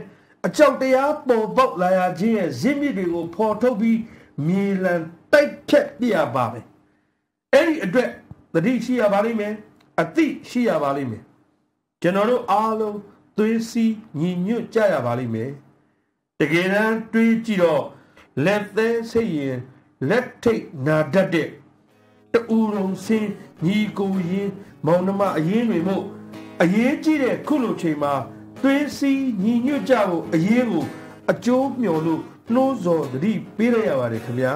အကြောက်တရားပေါ်ပေါက်လာရခြင်းရဲ့ဇင်းမြစ်တွေကိုဖော်ထုတ်ပြီးမြေလံတိုက်ဖြတ်ပြရပါမယ်အဲ့ဒီအတွက်သတိရှိရပါလိမ့်မယ်အသိရှိရပါလိမ့်မယ်ကျွန်တော်တို့အားလုံးသွေးစည်းညီညွတ်ကြရပါလိမ့်မယ်တကယ်တမ်းတွေးကြည့်တော့လက်သေးစိတ်ရင်လက်ထိတ်နာတတ်တဲ့တူရုံစင်းညီကိုရင်မောင်နှမအရင်တွေမို့အရေးကြီးတဲ့ခုလိုချိန်မှာသွေးစီးညီညွတ်ကြဖို့အရေးကိုအကျိုးမျှော်လို့နှိုးဆော်သတိပေးရရပါတယ်ခင်ဗျာ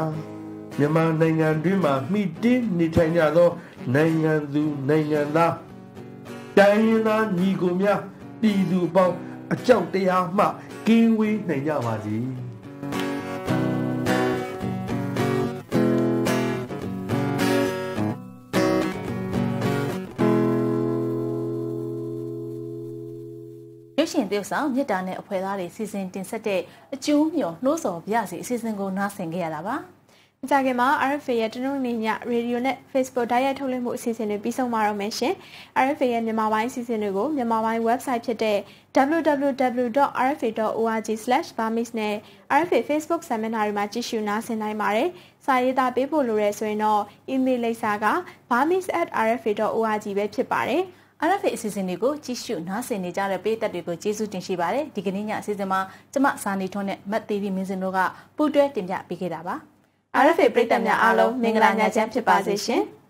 မြန်မာနိုင်ငံတွင်းမှာမိတင်းနေထိုင်ကြသော နိုင်ငံသူနိုင်ငံသားတိုင်းရင်းသားညီကိုများပြည်သူပေါင်းအကြောက်တရားမှကင်းဝေးနိုင်ကြပါစေ။ရှင်သရုပ်ဆောင်မြစ်တာနဲ့အဖွဲ့သားတွေစီစဉ်တင်ဆက်တဲ့အကျိုးမျှော်နှိုးဆော်ပြစီအစီအစဉ်ကိုနားဆင်ကြရတာပါ။မကြခင်မှာ RFA ရဲ့တနင်္ဂနွေညရေဒီယိုနဲ့ Facebook ဓာတ်ရိုက်ထုတ်လွှင့်မှုအစီအစဉ်တွေပြီးဆုံးမှာတော့မယ်ရှင်။ RFA ရဲ့မြန်မာပိုင်းအစီအစဉ်တွေကိုမြန်မာပိုင်း website ဖြစ်တဲ့ www.rfa.org/bamis နဲ့ RFA Facebook ဆာမျက်နှာတွေမှာကြည့်ရှုနားဆင်နိုင်ပါတယ်။စာရေးသားပေးဖို့လိုရဲဆိုရင်တော့ email လိပ်စာက bamis@rfa.org ပဲဖြစ်ပါတယ်။ RFA အစီအစဉ်တွေကိုကြည့်ရှုနားဆင်နေကြတဲ့ပေးသက်တွေကိုကျေးဇူးတင်ရှိပါတယ်ဒီကနေ့ညအစီအစဉ်မှာကျမစာနေထွန်းနဲ့မတ်သေးပြီးမင်းစင်တို့ကပူးတွဲတင်ပြပေးခဲ့တာပါ RFA ပရိသတ်များအားလုံးမင်္ဂလာညချမ်းဖြစ်ပါစေရှင်။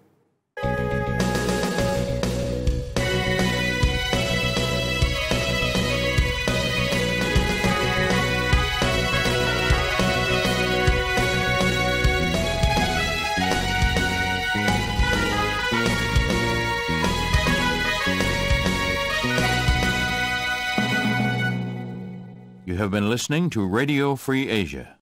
have been listening to Radio Free Asia.